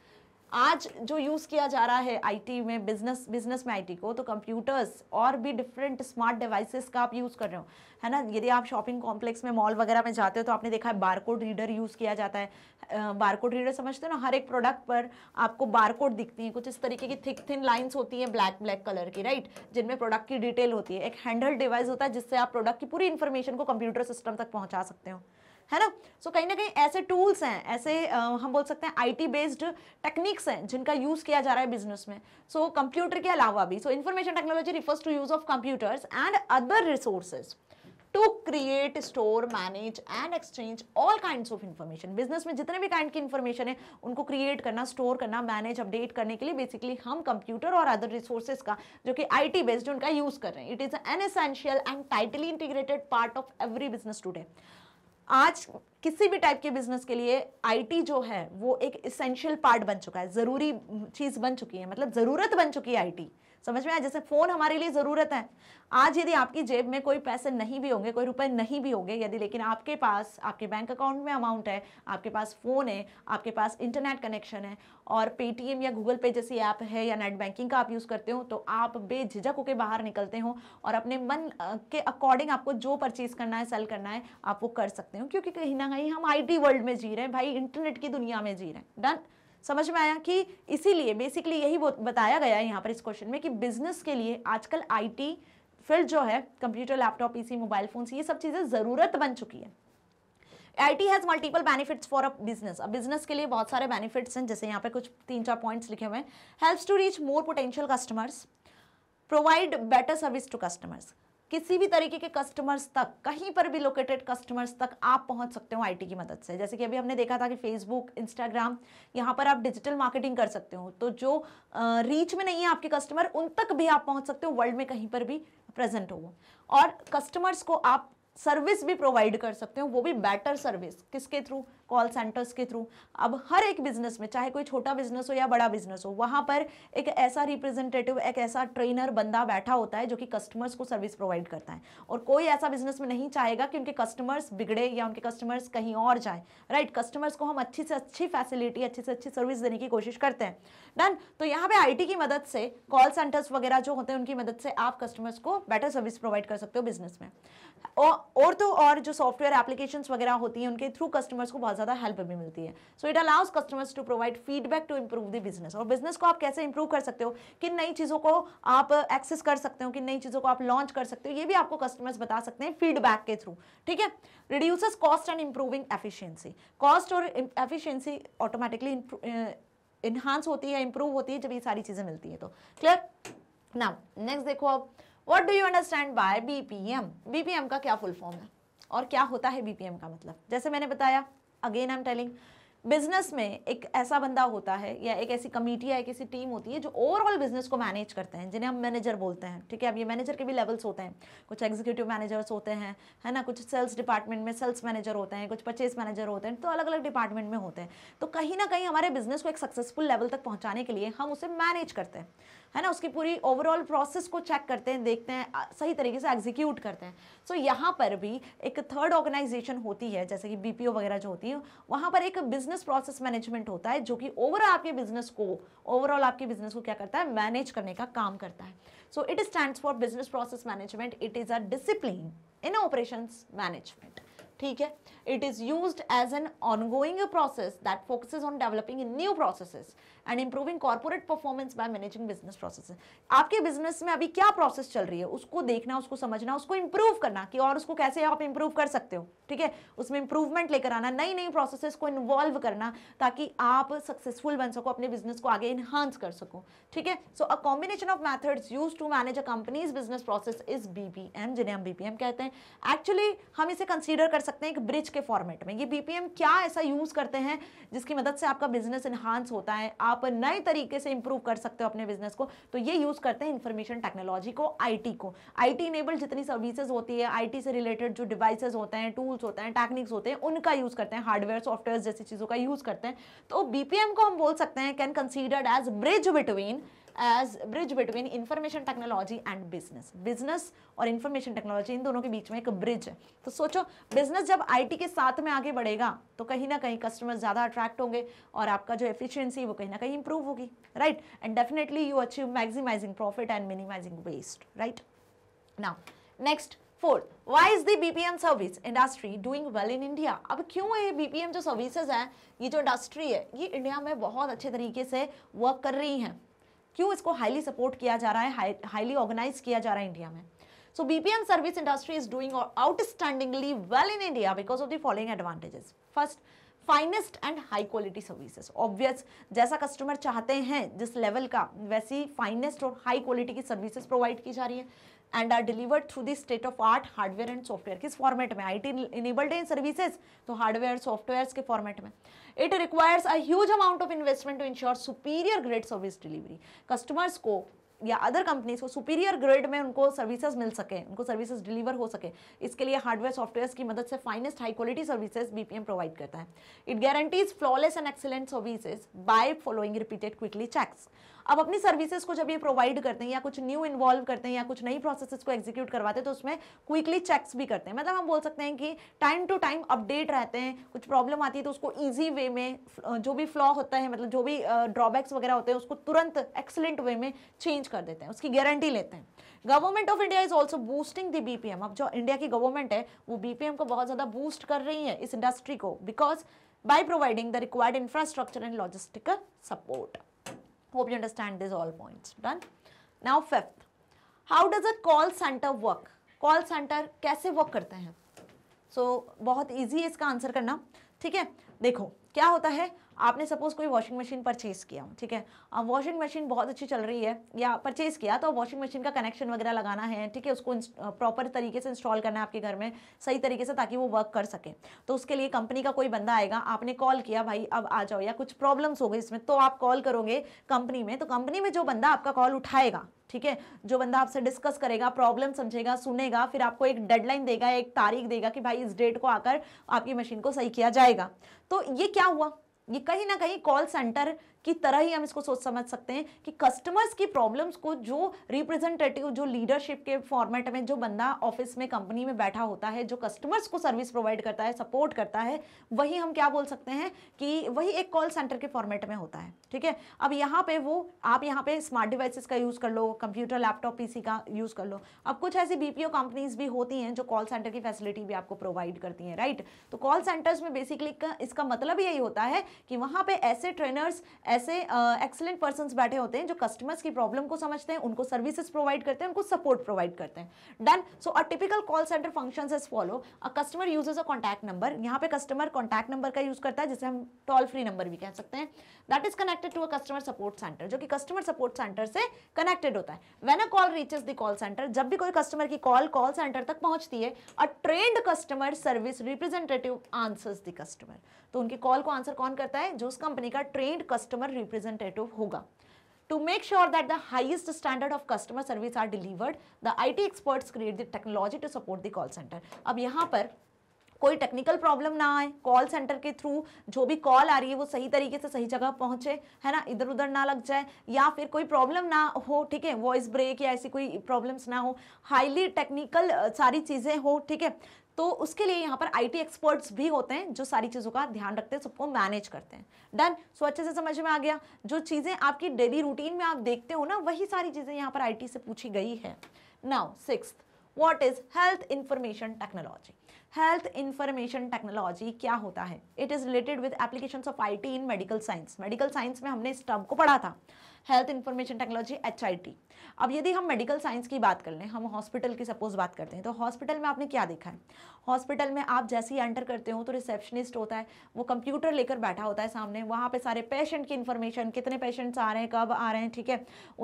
आज जो यूज़ किया जा रहा है आईटी में बिजनेस बिजनेस में आईटी को तो कंप्यूटर्स और भी डिफरेंट स्मार्ट डिवाइसेस का आप यूज़ कर रहे हो है ना यदि आप शॉपिंग कॉम्प्लेक्स में मॉल वगैरह में जाते हो तो आपने देखा है बारकोड रीडर यूज़ किया जाता है बारकोड रीडर समझते हो ना हर एक प्रोडक्ट पर आपको बारकोड दिखती है कुछ इस तरीके की थिक थिन लाइन्स होती हैं ब्लैक ब्लैक कलर की राइट जिनमें प्रोडक्ट की डिटेल होती है एक हैंडल डिवाइस होता है जिससे आप प्रोडक्ट की पूरी इन्फॉर्मेशन को कंप्यूटर सिस्टम तक पहुँचा सकते हो है ना सो so, कहीं ना कहीं ऐसे टूल्स हैं ऐसे uh, हम बोल सकते हैं आईटी बेस्ड टेक्निक्स हैं जिनका यूज़ किया जा रहा है बिजनेस में सो so, कंप्यूटर के अलावा भी so information technology refers to use of computers and other resources to create store manage and exchange all kind of information business में जितने भी काइंड की इन्फॉर्मेशन है उनको क्रिएट करना स्टोर करना मैनेज अपडेट करने के लिए बेसिकली हम कंप्यूटर और अदर रिसोर्सेज का जो कि आई टी बेस्ड उनका यूज़ कर रहे हैं it is an essential and tightly integrated part of every business today आज किसी भी टाइप के बिजनेस के लिए आईटी जो है वो एक इसेंशियल पार्ट बन चुका है ज़रूरी चीज़ बन चुकी है मतलब ज़रूरत बन चुकी है आईटी समझ में आया जैसे फ़ोन हमारे लिए ज़रूरत है आज यदि आपकी जेब में कोई पैसे नहीं भी होंगे कोई रुपए नहीं भी होंगे यदि लेकिन आपके पास आपके बैंक अकाउंट में अमाउंट है आपके पास फ़ोन है आपके पास इंटरनेट कनेक्शन है और पेटीएम या गूगल पे जैसी ऐप है या नेट बैंकिंग का आप यूज़ करते हो तो आप बेझिझक होकर बाहर निकलते हो और अपने मन के अकॉर्डिंग आपको जो परचेज़ करना है सेल करना है आप वो कर सकते हो क्योंकि कहीं ना कहीं हम आई वर्ल्ड में जी रहे हैं भाई इंटरनेट की दुनिया में जी रहे हैं डन समझ में आया कि इसीलिए बेसिकली यही वो बताया गया है यहाँ पर इस क्वेश्चन में कि बिजनेस के लिए आजकल आईटी फील्ड जो है computer laptop PC mobile phone ये सब चीज़ें ज़रूरत बन चुकी है I T has multiple benefits for a business अब बिजनेस के लिए बहुत सारे बेनिफिट्स हैं जैसे यहाँ पे कुछ तीन चार पॉइंट्स लिखे हुए हैं helps to reach more potential customers provide better service to customers किसी भी तरीके के कस्टमर्स तक कहीं पर भी लोकेटेड कस्टमर्स तक आप पहुंच सकते हो आईटी की मदद से जैसे कि अभी हमने देखा था कि फेसबुक इंस्टाग्राम यहाँ पर आप डिजिटल मार्केटिंग कर सकते हो तो जो रीच में नहीं है आपके कस्टमर उन तक भी आप पहुंच सकते हो वर्ल्ड में कहीं पर भी प्रेजेंट हो और कस्टमर्स को आप सर्विस भी प्रोवाइड कर सकते हो वो भी बेटर सर्विस किसके थ्रू कॉल सेंटर्स के थ्रू अब हर एक बिजनेस में चाहे कोई छोटा बिजनेस हो या बड़ा बिजनेस हो वहाँ पर एक ऐसा रिप्रेजेंटेटिव एक ऐसा ट्रेनर बंदा बैठा होता है जो कि कस्टमर्स को सर्विस प्रोवाइड करता है और कोई ऐसा बिजनेस में नहीं चाहेगा कि उनके कस्टमर्स बिगड़े या उनके कस्टमर्स कहीं और जाए राइट right? कस्टमर्स को हम अच्छी से अच्छी फैसिलिटी अच्छी से अच्छी सर्विस देने की कोशिश करते हैं डन तो यहाँ पे आई की मदद से कॉल सेंटर्स वगैरह जो होते हैं उनकी मदद से आप कस्टमर्स को बेटर सर्विस प्रोवाइड कर सकते हो बिजनेस में और, तो और जो सॉफ्टवेयर एप्लीकेशन वगैरह होती हैं उनके थ्रू कस्टमर्स को बहुत बहुत ज़्यादा हेल्प भी मिलती है so it allows customers to provide feedback to improve the business और बिजनेस को आप कैसे इंप्रूव कर सकते हो किन नई चीज़ों को आप एक्सेस कर सकते हो किन नई चीज़ों को आप लॉन्च कर सकते हो ये भी आपको कस्टमर्स बता सकते हैं फीडबैक के थ्रू ठीक है reduces cost and improving efficiency cost और एफिशियंसी ऑटोमेटिकली इन्हांस होती है इंप्रूव होती है जब ये सारी चीज़ें मिलती हैं तो क्लियर ना नेक्स्ट देखो आप what do you understand by BPM BPM का क्या फुल फॉर्म है और क्या होता है बीपीएम का मतलब जैसे मैंने बताया again I am telling business में एक ऐसा बंदा होता है या एक ऐसी कमेटी या एक ऐसी टीम होती है जो ओवरऑल बिजनेस को मैनेज करते हैं जिन्हें हम मैनेजर बोलते हैं ठीक है अब ये मैनेजर के भी लेवल्स होते हैं कुछ एग्जीक्यूटिव मैनेजर्स होते हैं है ना कुछ सेल्स डिपार्टमेंट में सेल्स मैनेजर होते हैं कुछ परचेज मैनेजर होते हैं तो अलग अलग डिपार्टमेंट में होते हैं तो कहीं ना कहीं हमारे बिजनेस को एक सक्सेसफुल लेवल तक पहुँचाने के लिए हम उसे मैनेज करते हैं है ना उसकी पूरी ओवरऑल प्रोसेस को चेक करते हैं देखते हैं सही तरीके से एग्जीक्यूट करते हैं सो so, यहाँ पर भी एक थर्ड ऑर्गेनाइजेशन होती है जैसे कि बीपीओ वगैरह जो होती है वहाँ पर एक बिजनेस प्रोसेस मैनेजमेंट होता है जो कि ओवरऑल आपके बिजनेस को ओवरऑल आपके बिजनेस को क्या करता है मैनेज करने का काम करता है so it stand for business process management it is a discipline in operation management ठीक है it is use as an ongoing process that focus on developing in new process and improving corporate performance by managing business process आपके business में अभी क्या process चल रही है उसको देखना उसको समझना उसको इम्प्रूव करना कि और उसको कैसे आप इम्प्रूव कर सकते हो ठीक है उसमें इंप्रूवमेंट लेकर आना नई नई प्रोसेसेस को इन्वॉल्व करना ताकि आप सक्सेसफुल बन सको अपने बिजनेस को आगे इन्हांस कर सको ठीक है so a combination of methods use to manage a company's business process is BPM जिन्हें हम बीपीएम कहते हैं एक्चुअली हम इसे कंसिडर कर सकते हैं एक ब्रिज के फॉर्मेट में ये बीपीएम क्या ऐसा यूज करते हैं जिसकी मदद से आपका बिजनेस इन्हांस होता है आप नए तरीके से इंप्रूव कर सकते हो अपने बिजनेस को तो ये यूज करते हैं इंफॉर्मेशन टेक्नोलॉजी को आई को टी इनेबल्ड जितनी सर्विसेज होती है आई से रिलेटेड जो डिवाइसेज होते हैं टू टूल्स होते हैं टेक्निक्स होते हैं उनका यूज़ करते हैं हार्डवेयर सॉफ्टवेयर जैसी चीज़ों का यूज़ करते हैं तो बीपीएम को हम बोल सकते हैं can considered as bridge between as bridge between information technology and business business और इंफॉर्मेशन टेक्नोलॉजी इन दोनों के बीच में एक ब्रिज है तो सोचो बिजनेस जब आईटी के साथ में आगे बढ़ेगा तो कहीं ना कहीं कस्टमर ज़्यादा अट्रैक्ट होंगे और आपका जो एफिशिएंसी वो कहीं ना कहीं इंप्रूव होगी right and definitely you achieve maximising profit and minimising waste right now next four why is the BPM service industry doing well in India अब क्यों ये बीपीएम जो सर्विसेज हैं ये जो इंडस्ट्री है ये इंडिया में बहुत अच्छे तरीके से वर्क कर रही हैं क्यों इसको हाईली सपोर्ट किया जा रहा है हाईली ऑर्गेनाइज किया जा रहा है इंडिया में So BPM service industry is doing outstandingly well in India because of the following advantages first finest and high quality services obvious जैसा कस्टमर चाहते हैं जिस लेवल का वैसी फाइनेस्ट और हाई क्वालिटी की सर्विसेज प्रोवाइड की जा रही है and are delivered through the state of art hardware and software किस फॉर्मेट में I T enabled in services तो हार्डवेयर सॉफ्टवेयर के फॉर्मेट में it requires huge amount of investment to ensure superior grade service delivery customers को या other companies को superior grade में उनको सर्विसेज मिल सके उनको सर्विसेज डिलीवर हो सके इसके लिए हार्डवेयर सॉफ्टवेयर की मदद से finest high quality services BPM provide करता है it guarantees flawless and excellent services by following repeated quickly checks अब अपनी सर्विसेज को जब ये प्रोवाइड करते हैं या कुछ न्यू इन्वॉल्व करते हैं या कुछ नई प्रोसेसेस को एग्जीक्यूट करवाते हैं तो उसमें क्विकली चेक्स भी करते हैं मतलब हम बोल सकते हैं कि टाइम टू टाइम अपडेट रहते हैं कुछ प्रॉब्लम आती है तो उसको ईजी वे में जो भी फ्लॉ होता है मतलब जो भी ड्रॉबैक्स वगैरह होते हैं उसको तुरंत एक्सलेंट वे में चेंज कर देते हैं उसकी गारंटी लेते हैं government of India is also boosting the BPM अब जो इंडिया की गवर्नमेंट है वो बीपीएम को बहुत ज़्यादा बूस्ट कर रही है इस इंडस्ट्री को because by providing the required infrastructure and logistical support Hope you understand these all points. Done? Now fifth, how does a call center work? Call center कैसे work करते हैं? So बहुत easy है इसका answer करना. ठीक है देखो क्या होता है आपने सपोज कोई वॉशिंग मशीन परचेज़ किया ठीक है अब वॉशिंग मशीन बहुत अच्छी चल रही है या परचेज़ किया तो वॉशिंग मशीन का कनेक्शन वगैरह लगाना है ठीक है उसको प्रॉपर तरीके से इंस्टॉल करना है आपके घर में सही तरीके से ताकि वो वर्क कर सके तो उसके लिए कंपनी का कोई बंदा आएगा आपने कॉल किया भाई अब आ जाओ या कुछ प्रॉब्लम्स हो गई इसमें तो आप कॉल करोगे कंपनी में तो कंपनी में जो बंदा आपका कॉल उठाएगा ठीक है जो बंदा आपसे डिस्कस करेगा प्रॉब्लम समझेगा सुनेगा फिर आपको एक डेडलाइन देगा एक तारीख देगा कि भाई इस डेट को आकर आपकी मशीन को सही किया जाएगा तो ये क्या हुआ ये कहीं ना कहीं कॉल सेंटर की तरह ही हम इसको सोच समझ सकते हैं कि कस्टमर्स की प्रॉब्लम्स को जो रिप्रेजेंटेटिव जो लीडरशिप के फॉर्मेट में जो बंदा ऑफिस में कंपनी में बैठा होता है जो कस्टमर्स को सर्विस प्रोवाइड करता है सपोर्ट करता है वही हम क्या बोल सकते हैं कि वही एक कॉल सेंटर के फॉर्मेट में होता है ठीक है अब यहाँ पे वो आप यहाँ पे स्मार्ट डिवाइसेस का यूज़ कर लो कंप्यूटर लैपटॉप पीसी का यूज़ कर लो अब कुछ ऐसी बीपीओ कंपनीज भी होती हैं जो कॉल सेंटर की फैसिलिटी भी आपको प्रोवाइड करती हैं राइट तो कॉल सेंटर्स में बेसिकली इसका मतलब यही होता है कि वहाँ पर ऐसे ट्रेनर्स ऐसे एक्सलेंट uh, पर्सन बैठे होते हैं जो कस्टमर्स की प्रॉब्लम को समझते हैं उनको सर्विसेज प्रोवाइड करते हैं उनको सपोर्ट प्रोवाइड करते हैं done so a typical call centre function as follow a customer uses a contact number यहाँ पे कस्टमर कॉन्टैक्ट नंबर का यूज करता है जिसे हम टोल फ्री नंबर भी कह सकते हैं that is connected to a customer support centre जो कि कस्टमर सपोर्ट सेंटर से कनेक्टेड होता है when a call reaches the call centre जब भी कोई कस्टमर की कॉल कॉल सेंटर तक पहुंचती है a trained customer service representative answers the customer तो उनकी कॉल को आंसर कौन करता है जो उस कंपनी का ट्रेंड कस्टमर कस्टमर रिप्रेजेंटेटिव होगा to make sure that the highest standard of customer service are delivered the I T experts create the technology to support the call centre अब यहाँ पर कोई टेक्निकल प्रॉब्लम ना आए call centre के through जो भी कॉल आ रही है वो सही तरीके से सही जगह पहुंचे है ना इधर उधर ना लग जाए या फिर कोई प्रॉब्लम ना हो ठीक है वॉइस ब्रेक या ऐसी कोई प्रॉब्लम्स ना हो हाईली टेक्निकल सारी चीज़ें हो ठीक है तो उसके लिए यहाँ पर आईटी एक्सपर्ट्स भी होते हैं जो सारी चीज़ों का ध्यान रखते हैं सबको मैनेज करते हैं डन सो अच्छे से समझ में आ गया जो चीज़ें आपकी डेली रूटीन में आप देखते हो ना वही सारी चीज़ें यहाँ पर आईटी से पूछी गई है now six what is health information technology health information technology क्या होता है it is related with application of I T in medical science medical science में हमने इस टर्म को पढ़ा था हेल्थ इंफॉर्मेशन टेक्नोलॉजी एच अब यदि हम मेडिकल साइंस की बात कर लें हम हॉस्पिटल की सपोज बात करते हैं तो हॉस्पिटल में आपने क्या देखा है हॉस्पिटल में आप जैसे ही एंटर करते हो तो रिसेप्शनिस्ट होता है वो कंप्यूटर लेकर बैठा होता है सामने वहाँ पे सारे पेशेंट की इन्फॉर्मेशन कितने पेशेंट्स आ रहे हैं कब आ रहे हैं ठीक है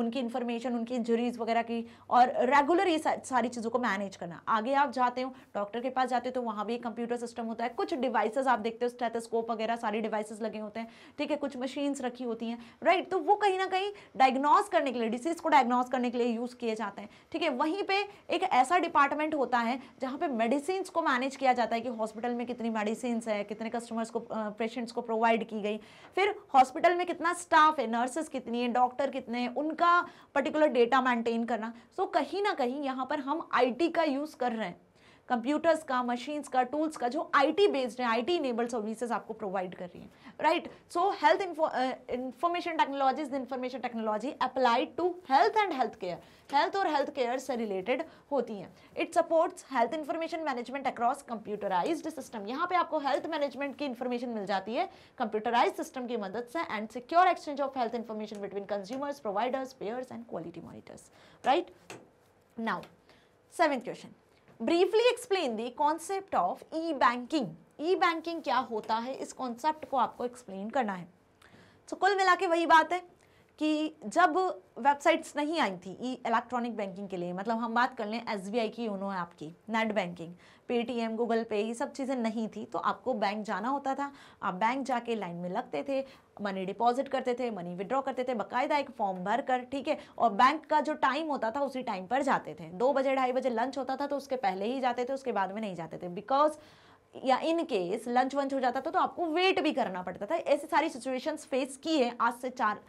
उनकी इन्फॉर्मेशन उनकी इंजरीज वगैरह की और रेगुलर ये सारी चीज़ों को मैनेज करना आगे आप जाते हो डॉक्टर के पास जाते हो तो वहाँ भी एक कंप्यूटर सिस्टम होता है कुछ डिवाइसेज आप देखते हो स्टेथस्कोप वगैरह सारी डिवाइसेज लगे होते हैं ठीक है कुछ मशीन्स रखी होती हैं राइट तो वो कहीं ना कहीं डायग्नोस करने के लिए डिसीज को डायग्नोस करने के लिए यूज़ किए जाते हैं ठीक है वहीं पे एक ऐसा डिपार्टमेंट होता है जहाँ पे मेडिसिन को मैनेज किया जाता है कि हॉस्पिटल में कितनी मेडिसिन है कितने कस्टमर्स को पेशेंट्स को प्रोवाइड की गई फिर हॉस्पिटल में कितना स्टाफ है नर्सेस कितनी है डॉक्टर कितने हैं उनका पर्टिकुलर डेटा मेंटेन करना सो so, कहीं ना कहीं यहाँ पर हम आई का यूज़ कर रहे हैं कंप्यूटर्स का मशीन्स का टूल्स का जो आईटी बेस्ड है आईटी इनेबल्ड सर्विसेज आपको प्रोवाइड कर रही हैं right so health information technology is information technology applied to health and health care health और हेल्थ केयर से रिलेटेड होती हैं it supports health information management across computerise system यहाँ पे आपको हेल्थ मैनेजमेंट की इन्फॉर्मेशन मिल जाती है कंप्यूटराइज सिस्टम की मदद से and secure exchange of health information between consumers providers pairs and quality monitors right now seventh question briefly explain the concept of e banking e banking क्या होता है इस कॉन्सेप्ट को आपको एक्सप्लेन करना है तो so, कुल मिला के वही बात है कि जब वेबसाइट्स नहीं आई थी ई इलेक्ट्रॉनिक बैंकिंग के लिए मतलब हम बात कर लें एस की योनो ऐप की net banking Paytm Google Pay ये सब चीज़ें नहीं थी तो आपको बैंक जाना होता था आप बैंक जाके लाइन में लगते थे मनी डिपॉजिट करते थे मनी विड्रॉ करते थे बकायदा एक फॉर्म भर कर ठीक है और बैंक का जो टाइम होता था उसी टाइम पर जाते थे दो बजे ढाई बजे लंच होता था तो उसके पहले ही जाते थे उसके बाद में नहीं जाते थे बिकॉज या इन केस लंच वंच हो जाता था तो आपको वेट भी करना पड़ता था ऐसी सारी सिचुएशंस फेस की है आज से चार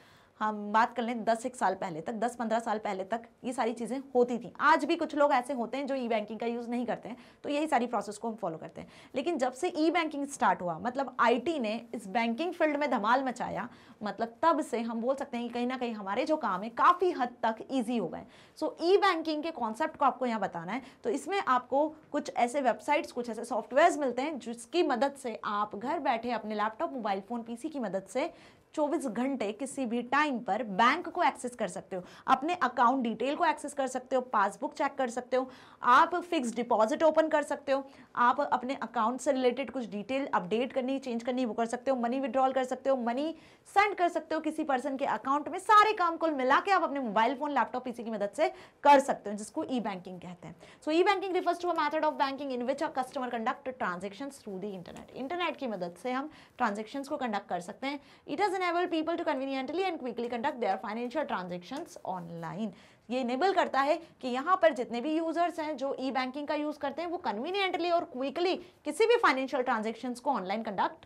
हम बात कर लें दस एक साल पहले तक दस पंद्रह साल पहले तक ये सारी चीज़ें होती थी आज भी कुछ लोग ऐसे होते हैं जो ई बैंकिंग का यूज़ नहीं करते हैं तो यही सारी प्रोसेस को हम फॉलो करते हैं लेकिन जब से ई बैंकिंग स्टार्ट हुआ मतलब आई ने इस बैंकिंग फील्ड में धमाल मचाया मतलब तब से हम बोल सकते हैं कि कहीं ना कहीं हमारे जो काम है काफ़ी हद तक ईजी हो गए सो ई बैंकिंग के कॉन्सेप्ट को आपको यहाँ बताना है तो इसमें आपको कुछ ऐसे वेबसाइट्स कुछ ऐसे सॉफ्टवेयर्स मिलते हैं जिसकी मदद से आप घर बैठे अपने लैपटॉप मोबाइल फ़ोन पीसी की मदद से चौबीस घंटे किसी भी टाइम पर बैंक को एक्सेस कर सकते हो अपने अकाउंट डिटेल को एक्सेस कर सकते हो पासबुक चेक कर सकते हो आप फिक्स डिपॉजिट ओपन कर सकते हो आप अपने अकाउंट से रिलेटेड कुछ डिटेल अपडेट करनी चेंज करनी वो कर सकते हो मनी विड्रॉल कर सकते हो मनी सेंड कर सकते हो किसी पर्सन के अकाउंट में सारे काम कुल मिला के आप अपने मोबाइल फोन लैपटॉप इसी की मदद से कर सकते हो जिसको ई बैंकिंग कहते हैं so e banking refers to a method of banking in which a customer conduct transaction through the internet internet की मदद से हम ट्रांजेक्शन को कंडक्ट कर सकते हैं it is enable people to conveniently and quickly conduct their financial transactions online. ये enable करता है कि यहाँ पर जितने भी यूजर्स हैं जो ई e बैंकिंग का यूज़ करते हैं वो कन्वीनियंटली और क्विकली किसी भी फाइनेंशियल ट्रांजेक्शन्स को ऑनलाइन कंडक्ट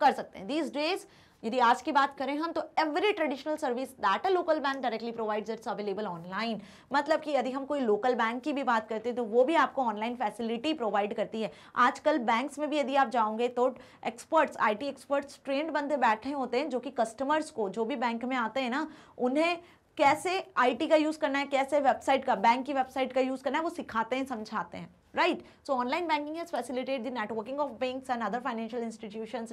कर सकते हैं दीज डेज यदि आज की बात करें हम तो every traditional service that a local bank directly provides it's available online मतलब कि यदि हम कोई लोकल बैंक की भी बात करते हैं तो वो भी आपको ऑनलाइन फैसिलिटी प्रोवाइड करती है आजकल बैंक्स में भी यदि आप जाओगे तो एक्सपर्ट्स आईटी एक्सपर्ट्स ट्रेंड बंदे बैठे होते हैं जो कि कस्टमर्स को जो भी बैंक में आते हैं ना उन्हें कैसे आईटी का यूज़ करना है कैसे वेबसाइट का बैंक की वेबसाइट का यूज़ करना है वो सिखाते हैं समझाते हैं right so online banking has facilitate the networking of banks and other financial institutions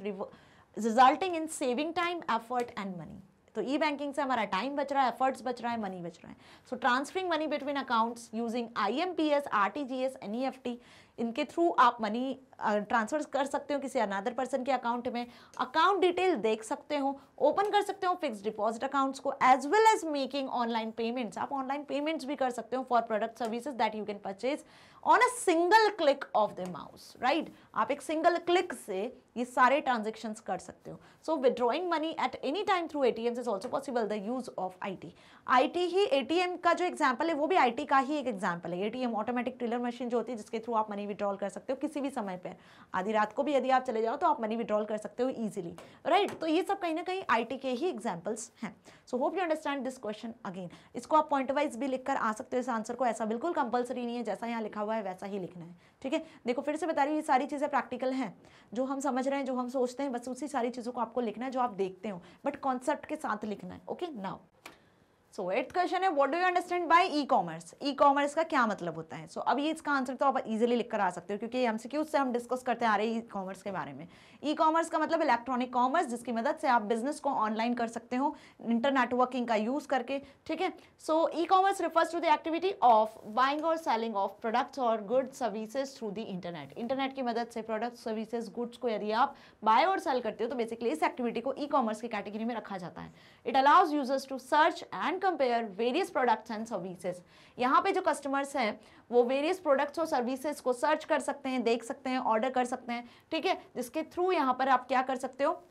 resulting in saving time effort and money तो ई बैंकिंग से हमारा टाइम बच रहा है एफर्ट्स बच रहा है मनी बच रहा है so transferring money between accounts using I M P S R T G S N E F T इनके थ्रू आप मनी ट्रांसफ़र कर सकते हो किसी अनादर पर्सन के अकाउंट में अकाउंट डिटेल देख सकते हो ओपन कर सकते हो फिक्स डिपॉजिट अकाउंट्स को as well as making online payments आप ऑनलाइन पेमेंट्स भी कर सकते हो for product services that you can purchase on a single click of the mouse right आप एक सिंगल क्लिक से ये सारे ट्रांजेक्शन कर सकते हो so withdrawing money at any time through A T Ms is also possible the use of I T I T ही A T M का जो एग्जाम्पल है वो भी आई टी का ही एक एग्जाम्पल है A T M automatic teller machine जो होती है जिसके थ्रू आप मनी विड्रॉल कर सकते हो किसी भी समय पर सकते हैं आधी रात को भी यदि आप चले जाओ तो आप मनी विड्रॉल कर सकते हो ईजिली राइट तो ये सब कहीं ना कहीं आई के ही एग्जाम्पल्स हैं so hope you understand this question again इसको आप पॉइंट वाइज भी लिखकर आ सकते हो इस आंसर को ऐसा बिल्कुल कंपलसरी नहीं है जैसा यहाँ लिखा हुआ है वैसा ही लिखना है ठीक है देखो फिर से बता रही हूँ ये सारी चीज़ें प्रैक्टिकल हैं जो हम समझ रहे हैं जो हम सोचते हैं बस उसी सारी चीज़ों को आपको लिखना है जो आप देखते हो बट कॉन्सेप्ट के साथ लिखना है okay now so eight question है what do you understand by e commerce e commerce का क्या मतलब होता है सो so, अब ये इसका आंसर तो आप इजीली लिखकर आ सकते हो क्योंकि हमसे क्यों से हम डिस्कस करते आ रहे हैं ई कॉमर्स के बारे में ई कॉमर्स का मतलब इलेक्ट्रॉनिक कॉमर्स जिसकी मदद से आप बिजनेस को ऑनलाइन कर सकते हो इंटरनेटवर्किंग का यूज़ करके ठीक है so e commerce refers to the activity of buying और सेलिंग ऑफ प्रोडक्ट्स और goods services through the internet internet की मदद से प्रोडक्ट्स सर्विसेज गुड्स को यदि आप बाय और सेल करते हो तो बेसिकली इस एक्टिविटी को ई कॉमर्स की कैटेगरी में रखा जाता है it allows users to search and compare various products and services यहाँ पे जो कस्टमर्स हैं वो वेरियस प्रोडक्ट्स और सर्विसेज को सर्च कर सकते हैं देख सकते हैं ऑर्डर कर सकते हैं ठीक है जिसके थ्रू यहाँ पर आप क्या कर सकते हो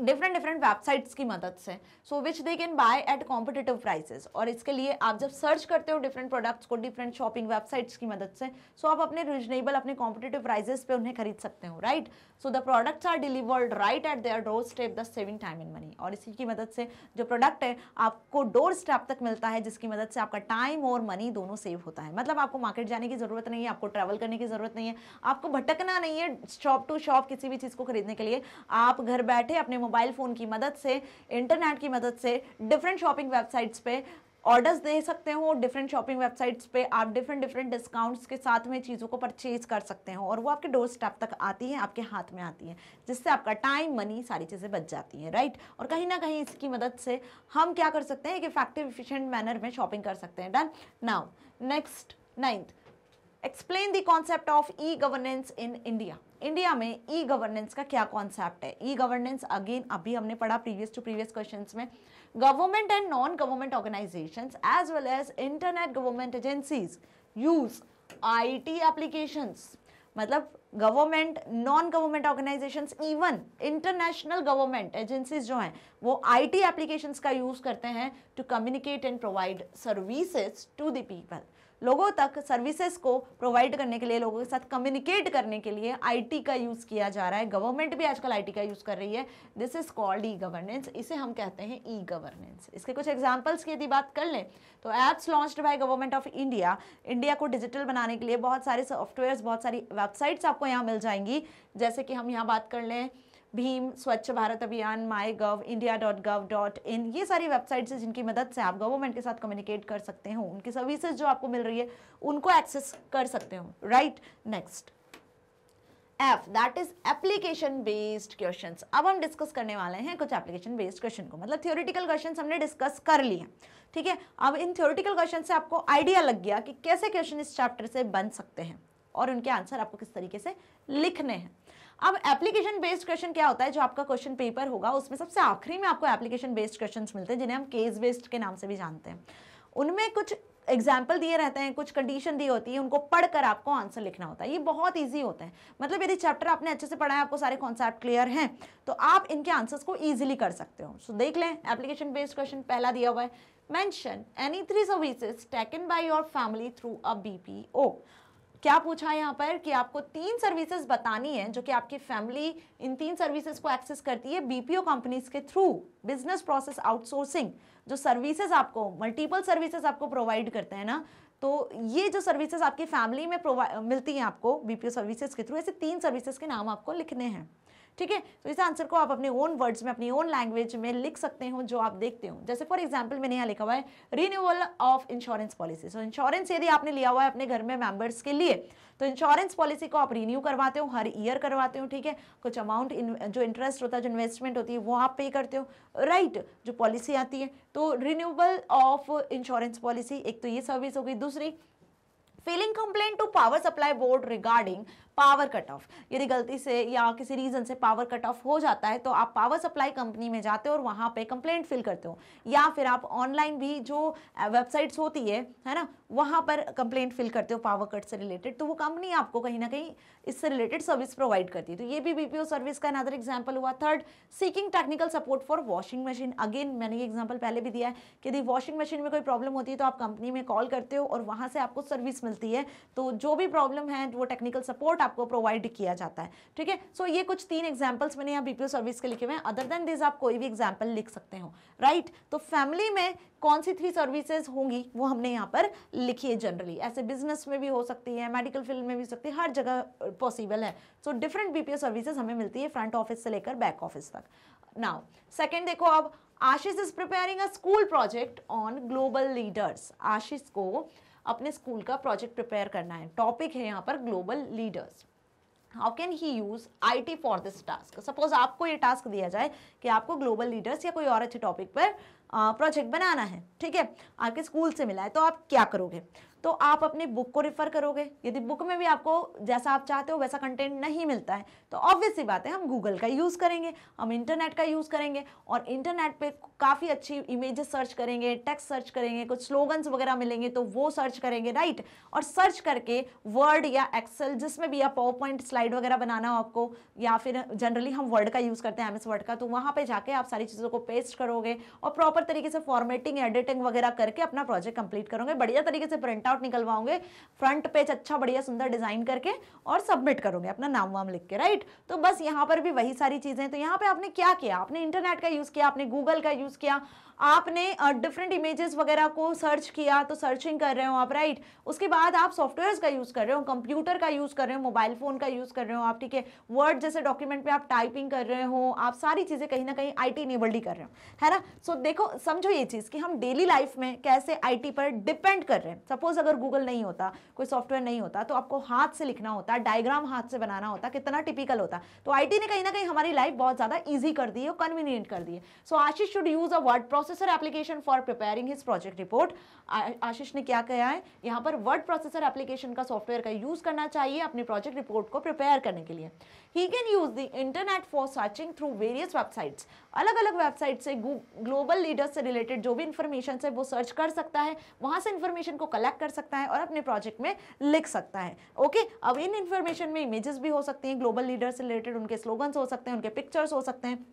डिफरेंट डिफरेंट वेबसाइट्स की मदद से so which they can buy at competitive prices और इसके लिए आप जब सर्च करते हो डिफरेंट प्रोडक्ट्स को डिफरेंट शॉपिंग वेबसाइट्स की मदद से सो so आप अपने रिजनेबल अपने कॉम्पिटेटिव प्राइजेस पे उन्हें खरीद सकते हो right so the products are delivered right at their doorstep the saving time in money और इसी की मदद से जो प्रोडक्ट है आपको डोर स्टेप तक मिलता है जिसकी मदद से आपका टाइम और मनी दोनों सेव होता है मतलब आपको मार्केट जाने की ज़रूरत नहीं है आपको ट्रैवल करने की ज़रूरत नहीं है आपको भटकना नहीं है शॉप टू शॉप किसी भी चीज़ को खरीदने के लिए आप घर बैठे अपने अपने मोबाइल फ़ोन की मदद से इंटरनेट की मदद से डिफरेंट शॉपिंग वेबसाइट्स पे ऑर्डर्स दे सकते हो डिफरेंट शॉपिंग वेबसाइट्स पे आप डिफरेंट डिफरेंट डिस्काउंट्स के साथ में चीज़ों को परचेज कर सकते हो और वो आपके डोर स्टेप तक आती है आपके हाथ में आती है जिससे आपका टाइम मनी सारी चीज़ें बच जाती हैं राइट और कहीं ना कहीं इसकी मदद से हम क्या कर सकते हैं एक इफेक्टिव इफिशेंट मैनर में शॉपिंग कर सकते हैं done now next ninth explain the concept of e governance in India India में ई गवर्नेंस का क्या कॉन्सेप्ट है ई गवर्नेंस अगेन अभी हमने पढ़ा प्रीवियस टू प्रीवियस क्वेश्चन में government and non government organisation as well as internet government agencies use I T applications मतलब government non government organisation even international government agencies जो हैं वो IT applications का use करते हैं to communicate and provide services to the people लोगों तक services को प्रोवाइड करने के लिए लोगों के साथ कम्युनिकेट करने के लिए आईटी का यूज़ किया जा रहा है गवर्नमेंट भी आजकल आईटी का यूज़ कर रही है this is called e governance इसे हम कहते हैं ई गवर्नेंस इसके कुछ एग्जाम्पल्स की यदि बात कर लें तो apps launched by government of India India को डिजिटल बनाने के लिए बहुत सारे सॉफ्टवेयर बहुत सारी वेबसाइट्स आपको यहाँ मिल जाएंगी जैसे कि हम यहाँ बात कर लें Bhim Swachh Bharat Abhiyan my gov India dot gov dot in ये सारी वेबसाइट्स हैं जिनकी मदद से आप गवर्नमेंट के साथ कम्युनिकेट कर सकते हो उनकी सर्विसेज जो आपको मिल रही है उनको एक्सेस कर सकते हो right next F that is application based question अब हम डिस्कस करने वाले हैं कुछ एप्लीकेशन बेस्ड क्वेश्चन को मतलब थियोरिटिकल क्वेश्चन हमने डिस्कस कर लिए ठीक है अब इन थियोरिटिकल क्वेश्चन से आपको आइडिया लग गया कि कैसे क्वेश्चन इस चैप्टर से बन सकते हैं और उनके आंसर आपको किस तरीके से लिखने हैं अब एप्लीकेशन बेस्ड क्वेश्चन क्या होता है जो आपका क्वेश्चन पेपर होगा उसमें सबसे आखिरी में आपको एप्लीकेशन बेस्ड क्वेश्चन मिलते हैं जिन्हें हम केस बेस्ड के नाम से भी जानते हैं उनमें कुछ एग्जाम्पल दिए रहते हैं कुछ कंडीशन दी होती है उनको पढ़कर आपको आंसर लिखना होता है ये बहुत इजी होता है मतलब यदि चैप्टर आपने अच्छे से पढ़ा है आपको सारे कॉन्सेप्ट क्लियर हैं तो आप इनके आंसर्स को इजीली कर सकते हो सो so, देख लें एप्लीकेशन बेस्ड क्वेश्चन पहला दिया हुआ है mention any three services taken by your family through a B क्या पूछा है यहाँ पर कि आपको तीन सर्विसेज बतानी है जो कि आपकी फैमिली इन तीन सर्विसेज को एक्सेस करती है बीपीओ कंपनीज के थ्रू बिजनेस प्रोसेस आउटसोर्सिंग जो सर्विसेज आपको मल्टीपल सर्विसेज आपको प्रोवाइड करते हैं ना तो ये जो सर्विसेज आपकी फैमिली में मिलती हैं आपको बीपीओ सर्विसेज के थ्रू ऐसे तीन सर्विसेज के नाम आपको लिखने हैं ठीक है तो इस आंसर को आप अपने ओन वर्ड्स में अपनी ओन लैंग्वेज में लिख सकते हो जो आप देखते हो जैसे फॉर एग्जाम्पल मैंने यहाँ लिखा हुआ है renewal of insurance policy so insurance यदि आपने लिया हुआ है अपने घर में मेंबर्स के लिए तो इंश्योरेंस पॉलिसी को आप रिन्यू करवाते हो हर ईयर करवाते हो ठीक है कुछ अमाउंट जो इंटरेस्ट होता है जो इन्वेस्टमेंट होती है वो आप पे करते हो राइट right, जो पॉलिसी आती है तो रिन्यूबल ऑफ इंश्योरेंस पॉलिसी एक तो ये सर्विस होगी दूसरी filing complaint to power supply board regarding power cut off यदि गलती से या किसी रीज़न से पावर कट ऑफ हो जाता है तो आप पावर सप्लाई कंपनी में जाते हो और वहाँ पे कंप्लेंट फिल करते हो या फिर आप ऑनलाइन भी जो वेबसाइट्स होती है है ना वहां पर कंप्लेंट फिल करते हो पावर कट से रिलेटेड तो वो कंपनी आपको कहीं ना कहीं इससे रिलेटेड सर्विस प्रोवाइड करती है तो ये भी बीपीओ सर्विस का अनदर एग्जाम्पल हुआ third seeking technical support for washing machine again मैंने ये एग्जाम्पल पहले भी दिया है कि यदि वॉशिंग मशीन में कोई प्रॉब्लम होती है तो आप कंपनी में कॉल करते हो और वहाँ से आपको सर्विस मिलती है तो जो भी प्रॉब्लम है वो टेक्निकल सपोर्ट आपको प्रोवाइड किया जाता है ठीक है सो ये कुछ तीन एग्जाम्पल्स मैंने यहाँ बीपीओ सर्विस के लिखे हुए हैं अदर देन दिस आप कोई भी एग्जाम्पल लिख सकते हो राइट right? तो फैमिली में कौन सी थ्री सर्विसेज होंगी वो हमने यहाँ पर लिखी है जनरली ऐसे बिजनेस में भी हो सकती है मेडिकल फील्ड में भी हो सकती है हर जगह पॉसिबल है सो डिफरेंट बीपीओ सर्विसेज हमें मिलती है फ्रंट ऑफिस से लेकर बैक ऑफिस तक नाउ सेकेंड देखो अब Ashish is preparing a school project on global leaders Ashish को अपने स्कूल का प्रोजेक्ट प्रिपेयर करना है टॉपिक है यहाँ पर global leaders how can he use I T for this task suppose आपको ये टास्क दिया जाए कि आपको ग्लोबल लीडर्स या कोई और अच्छे टॉपिक पर प्रोजेक्ट बनाना है ठीक है आपके स्कूल से मिला है तो आप क्या करोगे तो आप अपने बुक को रिफर करोगे यदि बुक में भी आपको जैसा आप चाहते हो वैसा कंटेंट नहीं मिलता है तो ऑब्वियस सी बात है हम गूगल का यूज़ करेंगे हम इंटरनेट का यूज़ करेंगे और इंटरनेट पे काफ़ी अच्छी इमेजेस सर्च करेंगे टेक्स्ट सर्च करेंगे कुछ स्लोगन्स वगैरह मिलेंगे तो वो सर्च करेंगे राइट और सर्च करके वर्ड या एक्सेल जिसमें भी या पावर पॉइंट स्लाइड वगैरह बनाना हो आपको या फिर जनरली हम वर्ड का यूज़ करते हैं एम वर्ड का तो वहाँ पर जाके आप सारी चीज़ों को पेस्ट करोगे और प्रॉपर तरीके से फॉर्मेटिंग एडिटिंग वगैरह करके अपना प्रोजेक्ट कंप्लीट करोगे बढ़िया तरीके से प्रिंट प्रिंटआउट निकलवाओगे फ्रंट पेज अच्छा बढ़िया सुंदर डिजाइन करके और सबमिट करोगे अपना नाम वाम लिख के राइट तो बस यहाँ पर भी वही सारी चीज़ें तो यहाँ पे आपने क्या किया आपने इंटरनेट का यूज़ किया आपने गूगल का यूज़ किया आपने डिफरेंट इमेजेस वगैरह को सर्च किया तो सर्चिंग कर रहे हो आप राइट उसके बाद आप सॉफ्टवेयर का यूज़ कर रहे हो कंप्यूटर का यूज़ कर रहे हो मोबाइल फ़ोन का यूज़ कर रहे हो आप ठीक है वर्ड जैसे डॉक्यूमेंट पे आप टाइपिंग कर रहे हो आप सारी चीज़ें कहीं ना कहीं आई टी इनेबल्ड ही कर रहे हो है ना सो so, देखो समझो ये चीज़ कि हम डेली लाइफ में कैसे आई टी पर डिपेंड कर रहे हैं सपोज अगर गूगल नहीं होता कोई सॉफ्टवेयर नहीं होता तो आपको हाथ से लिखना होता डायग्राम हाथ से बनाना होता कितना टिपिकल होता तो आई टी ने कहीं ना कहीं हमारी लाइफ बहुत ज़्यादा ईजी कर दी है और कन्वीनियंट कर दी है so Ashish should use a word process processor application for preparing his project report Ashish ने क्या कहा है यहाँ पर वर्ड प्रोसेसर एप्लीकेशन का सॉफ्टवेयर का यूज़ करना चाहिए अपनी प्रोजेक्ट रिपोर्ट को प्रिपेयर करने के लिए he can use the internet for searching through various websites अलग अलग वेबसाइट से ग्लोबल लीडर्स से रिलेटेड जो भी इन्फॉर्मेशन है वो सर्च कर सकता है वहाँ से इन्फॉर्मेशन को कलेक्ट कर सकता है और अपने प्रोजेक्ट में लिख सकता है ओके अब इन इन्फॉर्मेशन में इमेजेस भी हो सकती हैं ग्लोबल लीडर्स से रिलेटेड उनके स्लोगन्स हो सकते हैं उनके पिक्चर्स हो सकते हैं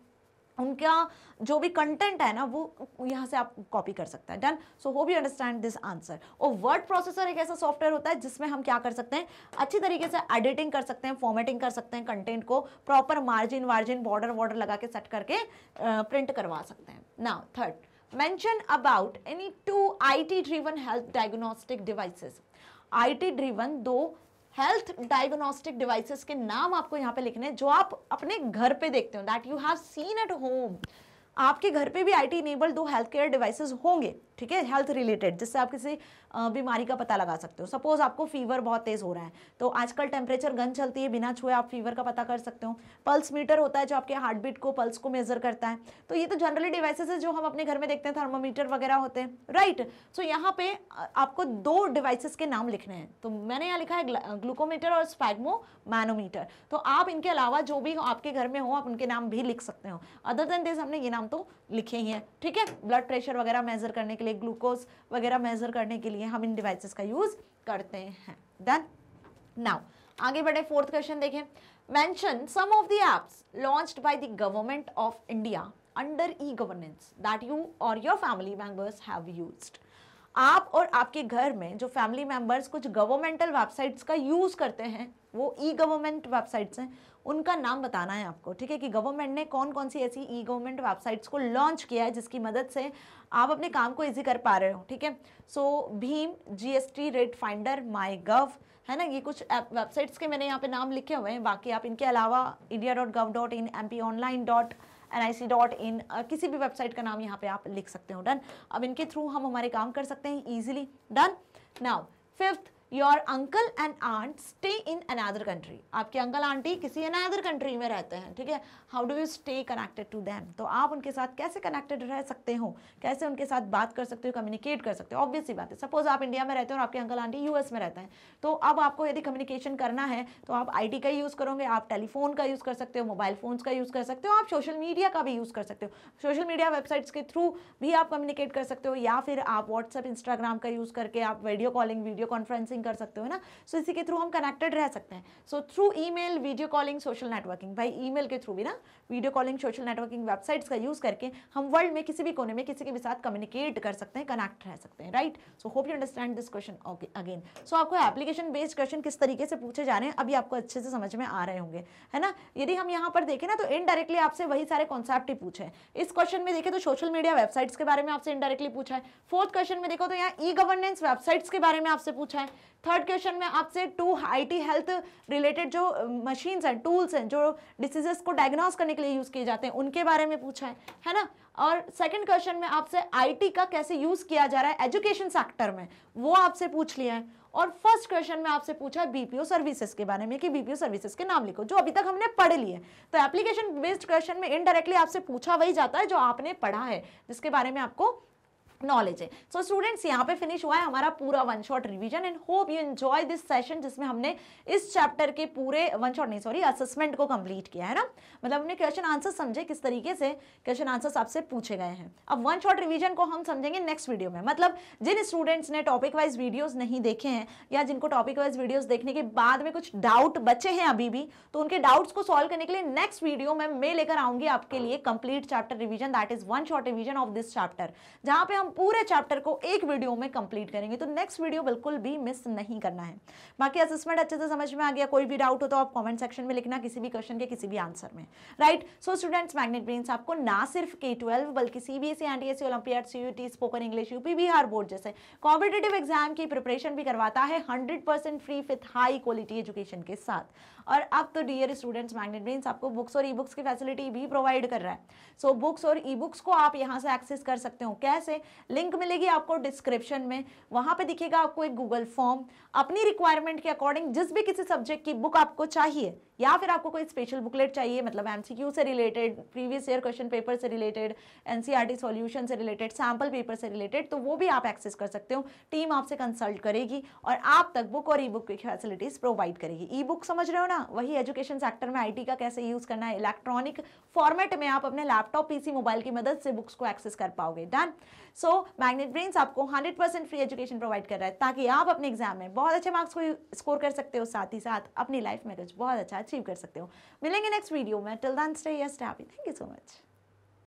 उनका जो भी कंटेंट है ना वो यहाँ से आप कॉपी कर सकते हैं done so hope you understand this answer और वर्ड प्रोसेसर एक ऐसा सॉफ्टवेयर होता है जिसमें हम क्या कर सकते हैं अच्छी तरीके से एडिटिंग कर सकते हैं फॉर्मेटिंग कर सकते हैं कंटेंट को प्रॉपर मार्जिन वार्जिन बॉर्डर वॉर्डर लगा के सेट करके प्रिंट करवा सकते हैं ना third mention about any two I T driven health diagnostic devices I T driven दो हेल्थ डायग्नोस्टिक डिवाइसेस के नाम आपको यहाँ पे लिखने जो आप अपने घर पे देखते हो that you have seen at home आपके घर पे भी आई टी दो हेल्थ केयर डिवाइसेज होंगे ठीक है हेल्थ रिलेटेड जिससे आप किसी बीमारी का पता लगा सकते हो सपोज आपको फीवर बहुत तेज़ हो रहा है तो आजकल टेम्परेचर गन चलती है बिना छुए आप फीवर का पता कर सकते हो पल्स मीटर होता है जो आपके हार्ट बीट को पल्स को मेजर करता है तो ये तो जनरली डिवाइसेज है जो हम अपने घर में देखते हैं थर्मोमीटर वगैरह होते हैं राइट सो यहाँ पे आपको दो डिवाइसेज के नाम लिखने हैं तो मैंने यहाँ लिखा है ग्लूकोमीटर और स्पैगमो मैनोमीटर तो आप इनके अलावा जो भी आपके घर में हो आप उनके नाम भी लिख सकते हो अदर देन दिस हमने ये नाम हम तो लिखे ही हैं ठीक है ब्लड प्रेशर वगैरह मेज़र करने के लिए ग्लूकोज वगैरह मेज़र करने के लिए हम इन डिवाइसेस का यूज़ करते हैं देन नाउ आगे बढ़े फोर्थ क्वेश्चन देखें mention some of the apps launched by the government of India under e governance that you और your family members have used. आप और आपके घर में जो फैमिली मेंबर्स कुछ गवर्नमेंटल वेबसाइट्स का यूज़ करते हैं वो ई गवर्नमेंट वेबसाइट्स हैं उनका नाम बताना है आपको ठीक है कि गवर्नमेंट ने कौन कौन सी ऐसी ई गवर्नमेंट वेबसाइट्स को लॉन्च किया है जिसकी मदद से आप अपने काम को ईजी कर पा रहे हो ठीक है सो भीम GST rate finder my gov है ना ये कुछ वेबसाइट्स के मैंने यहाँ पे नाम लिखे हुए हैं बाकी आप इनके अलावा India dot gov dot in M P online dot N I C dot in किसी भी वेबसाइट का नाम यहाँ पे आप लिख सकते हो डन अब इनके थ्रू हम हमारे काम कर सकते हैं easily done now fifth your uncle and aunt stay in another country आपके अंकल आंटी किसी अनादर कंट्री में रहते हैं ठीक है how do you stay connected to them तो आप उनके साथ कैसे कनेक्टेड रह सकते हो कैसे उनके साथ बात कर सकते हो कम्युनिकेट कर सकते हो ऑब्वियसली बात है सपोज आप इंडिया में रहते हो और आपके अंकल आंटी यूएस में रहते हैं तो अब आपको यदि कम्युनिकेशन करना है तो आप आई का यूज़ करोगे आप टेलीफोन का यूज़ कर सकते हो मोबाइल फ़ोन्स का यूज़ कर सकते हो आप सोशल मीडिया का भी यूज़ कर सकते हो सोशल मीडिया वेबसाइट्स के थ्रू भी आप कम्युनिकेट कर सकते हो या फिर आप व्हाट्सअप इंस्टाग्राम का यूज़ करके आप video calling video conferencing processing कर सकते हो ना सो so, इसी के थ्रू हम कनेक्टेड रह सकते हैं so through email video calling social networking भाई ईमेल के थ्रू भी ना video calling social networking websites का यूज़ करके हम वर्ल्ड में किसी भी कोने में किसी के भी साथ कम्युनिकेट कर सकते हैं कनेक्ट रह सकते हैं right so hope you understand this question okay again so आपको एप्लीकेशन बेस्ड क्वेश्चन किस तरीके से पूछे जा रहे हैं अभी आपको अच्छे से समझ में आ रहे होंगे है ना यदि हम यहाँ पर देखें ना तो इनडायरेक्टली आपसे वही सारे कॉन्सेप्ट ही पूछे इस क्वेश्चन में देखें तो सोशल मीडिया वेबसाइट्स के बारे में आपसे इनडायरेक्टली पूछा है फोर्थ क्वेश्चन में देखो तो यहाँ ई गवर्नेंस वेबसाइट्स के बारे में आपसे पूछा है थर्ड क्वेश्चन में आपसे टू आईटी हेल्थ रिलेटेड जो मशीन्स हैं टूल्स हैं जो डिसीजेस को डायग्नोज करने के लिए यूज़ किए जाते हैं उनके बारे में पूछा है है ना और सेकंड क्वेश्चन में आपसे आईटी का कैसे यूज़ किया जा रहा है एजुकेशन सेक्टर में वो आपसे पूछ लिया है और फर्स्ट क्वेश्चन में आपसे पूछा है बीपीओ सर्विसेज के बारे में कि बीपीओ सर्विसेज के नाम लिखो जो अभी तक हमने पढ़ लिए तो एप्लीकेशन बेस्ड क्वेश्चन में इनडायरेक्टली आपसे पूछा वही जाता है जो आपने पढ़ा है जिसके बारे में आपको नॉलेज है सो स्टूडेंट्स यहाँ पे फिनिश हुआ है हमारा पूरा one shot revision and hope you enjoy this session जिसमें हमने इस चैप्टर के पूरे वन शॉट नहीं सॉरी असेसमेंट को कंप्लीट किया है ना मतलब हमने क्वेश्चन आंसर समझे किस तरीके से क्वेश्चन आंसर आपसे पूछे गए हैं अब वन शॉट रिविजन को हम समझेंगे नेक्स्ट वीडियो में मतलब जिन स्टूडेंट्स ने टॉपिक वाइज वीडियोज़ नहीं देखे हैं या जिनको टॉपिक वाइज वीडियोज़ देखने के बाद में कुछ डाउट बचे हैं अभी भी तो उनके डाउट्स को सॉल्व करने के लिए नेक्स्ट वीडियो में मैं लेकर आऊंगी आपके लिए complete chapter revision that is one shot revision of this chapter जहाँ पे हम हम पूरे चैप्टर को एक वीडियो में कंप्लीट करेंगे तो नेक्स्ट वीडियो बिल्कुल भी मिस नहीं करना है बाकी असेसमेंट अच्छे से समझ में आ गया कोई भी डाउट हो तो आप कॉमेंट सेक्शन में लिखना किसी भी क्वेश्चन के किसी भी आंसर में right so students magnet brain आपको ना सिर्फ के ट्वेल्व बल्कि CBSE B S E N T olympiad C spoken English UP Bihar board जैसे कॉम्पिटेटिव एग्जाम की प्रिपरेशन भी करवाता है hundred free with high quality education के साथ और अब तो डियर स्टूडेंट्स मैग्नेट ब्रेन आपको बुक्स और ई बुक्स की फैसिलिटी भी प्रोवाइड कर रहा है सो so, बुक्स और ई बुक्स को आप यहाँ से एक्सेस कर सकते हो कैसे लिंक मिलेगी आपको डिस्क्रिप्शन में वहाँ पर दिखेगा आपको एक गूगल फॉर्म अपनी रिक्वायरमेंट के अकॉर्डिंग जिस भी किसी सब्जेक्ट की बुक आपको चाहिए या फिर आपको कोई स्पेशल बुकलेट चाहिए मतलब एमसीक्यू से related previous year question paper से रिलेटेड एनसीईआरटी सॉल्यूशन से रिलेटेड सैम्पल पेपर से रिलेटेड तो वो भी आप एक्सेस कर सकते हो टीम आपसे कंसल्ट करेगी और आप तक बुक और ई बुक की फैसिलिटीज प्रोवाइड करेगी ई बुक समझ रहे हो ना ना वही एजुकेशन सेक्टर में आईटी का कैसे यूज़ करना है इलेक्ट्रॉनिक फॉर्मेट में आप अपने लैपटॉप पीसी मोबाइल की मदद से बुक्स को एक्सेस कर पाओगे डन सो मैग्नेट ब्रेन्स आपको 100% फ्री एजुकेशन प्रोवाइड कर रहा है ताकि आप अपने एग्जाम में बहुत अच्छे मार्क्स को स्कोर कर सकते हो साथ ही साथ अपनी लाइफ में कुछ बहुत अच्छा अचीव कर सकते हो मिलेंगे नेक्स्ट वीडियो में till then stay happy thank you so much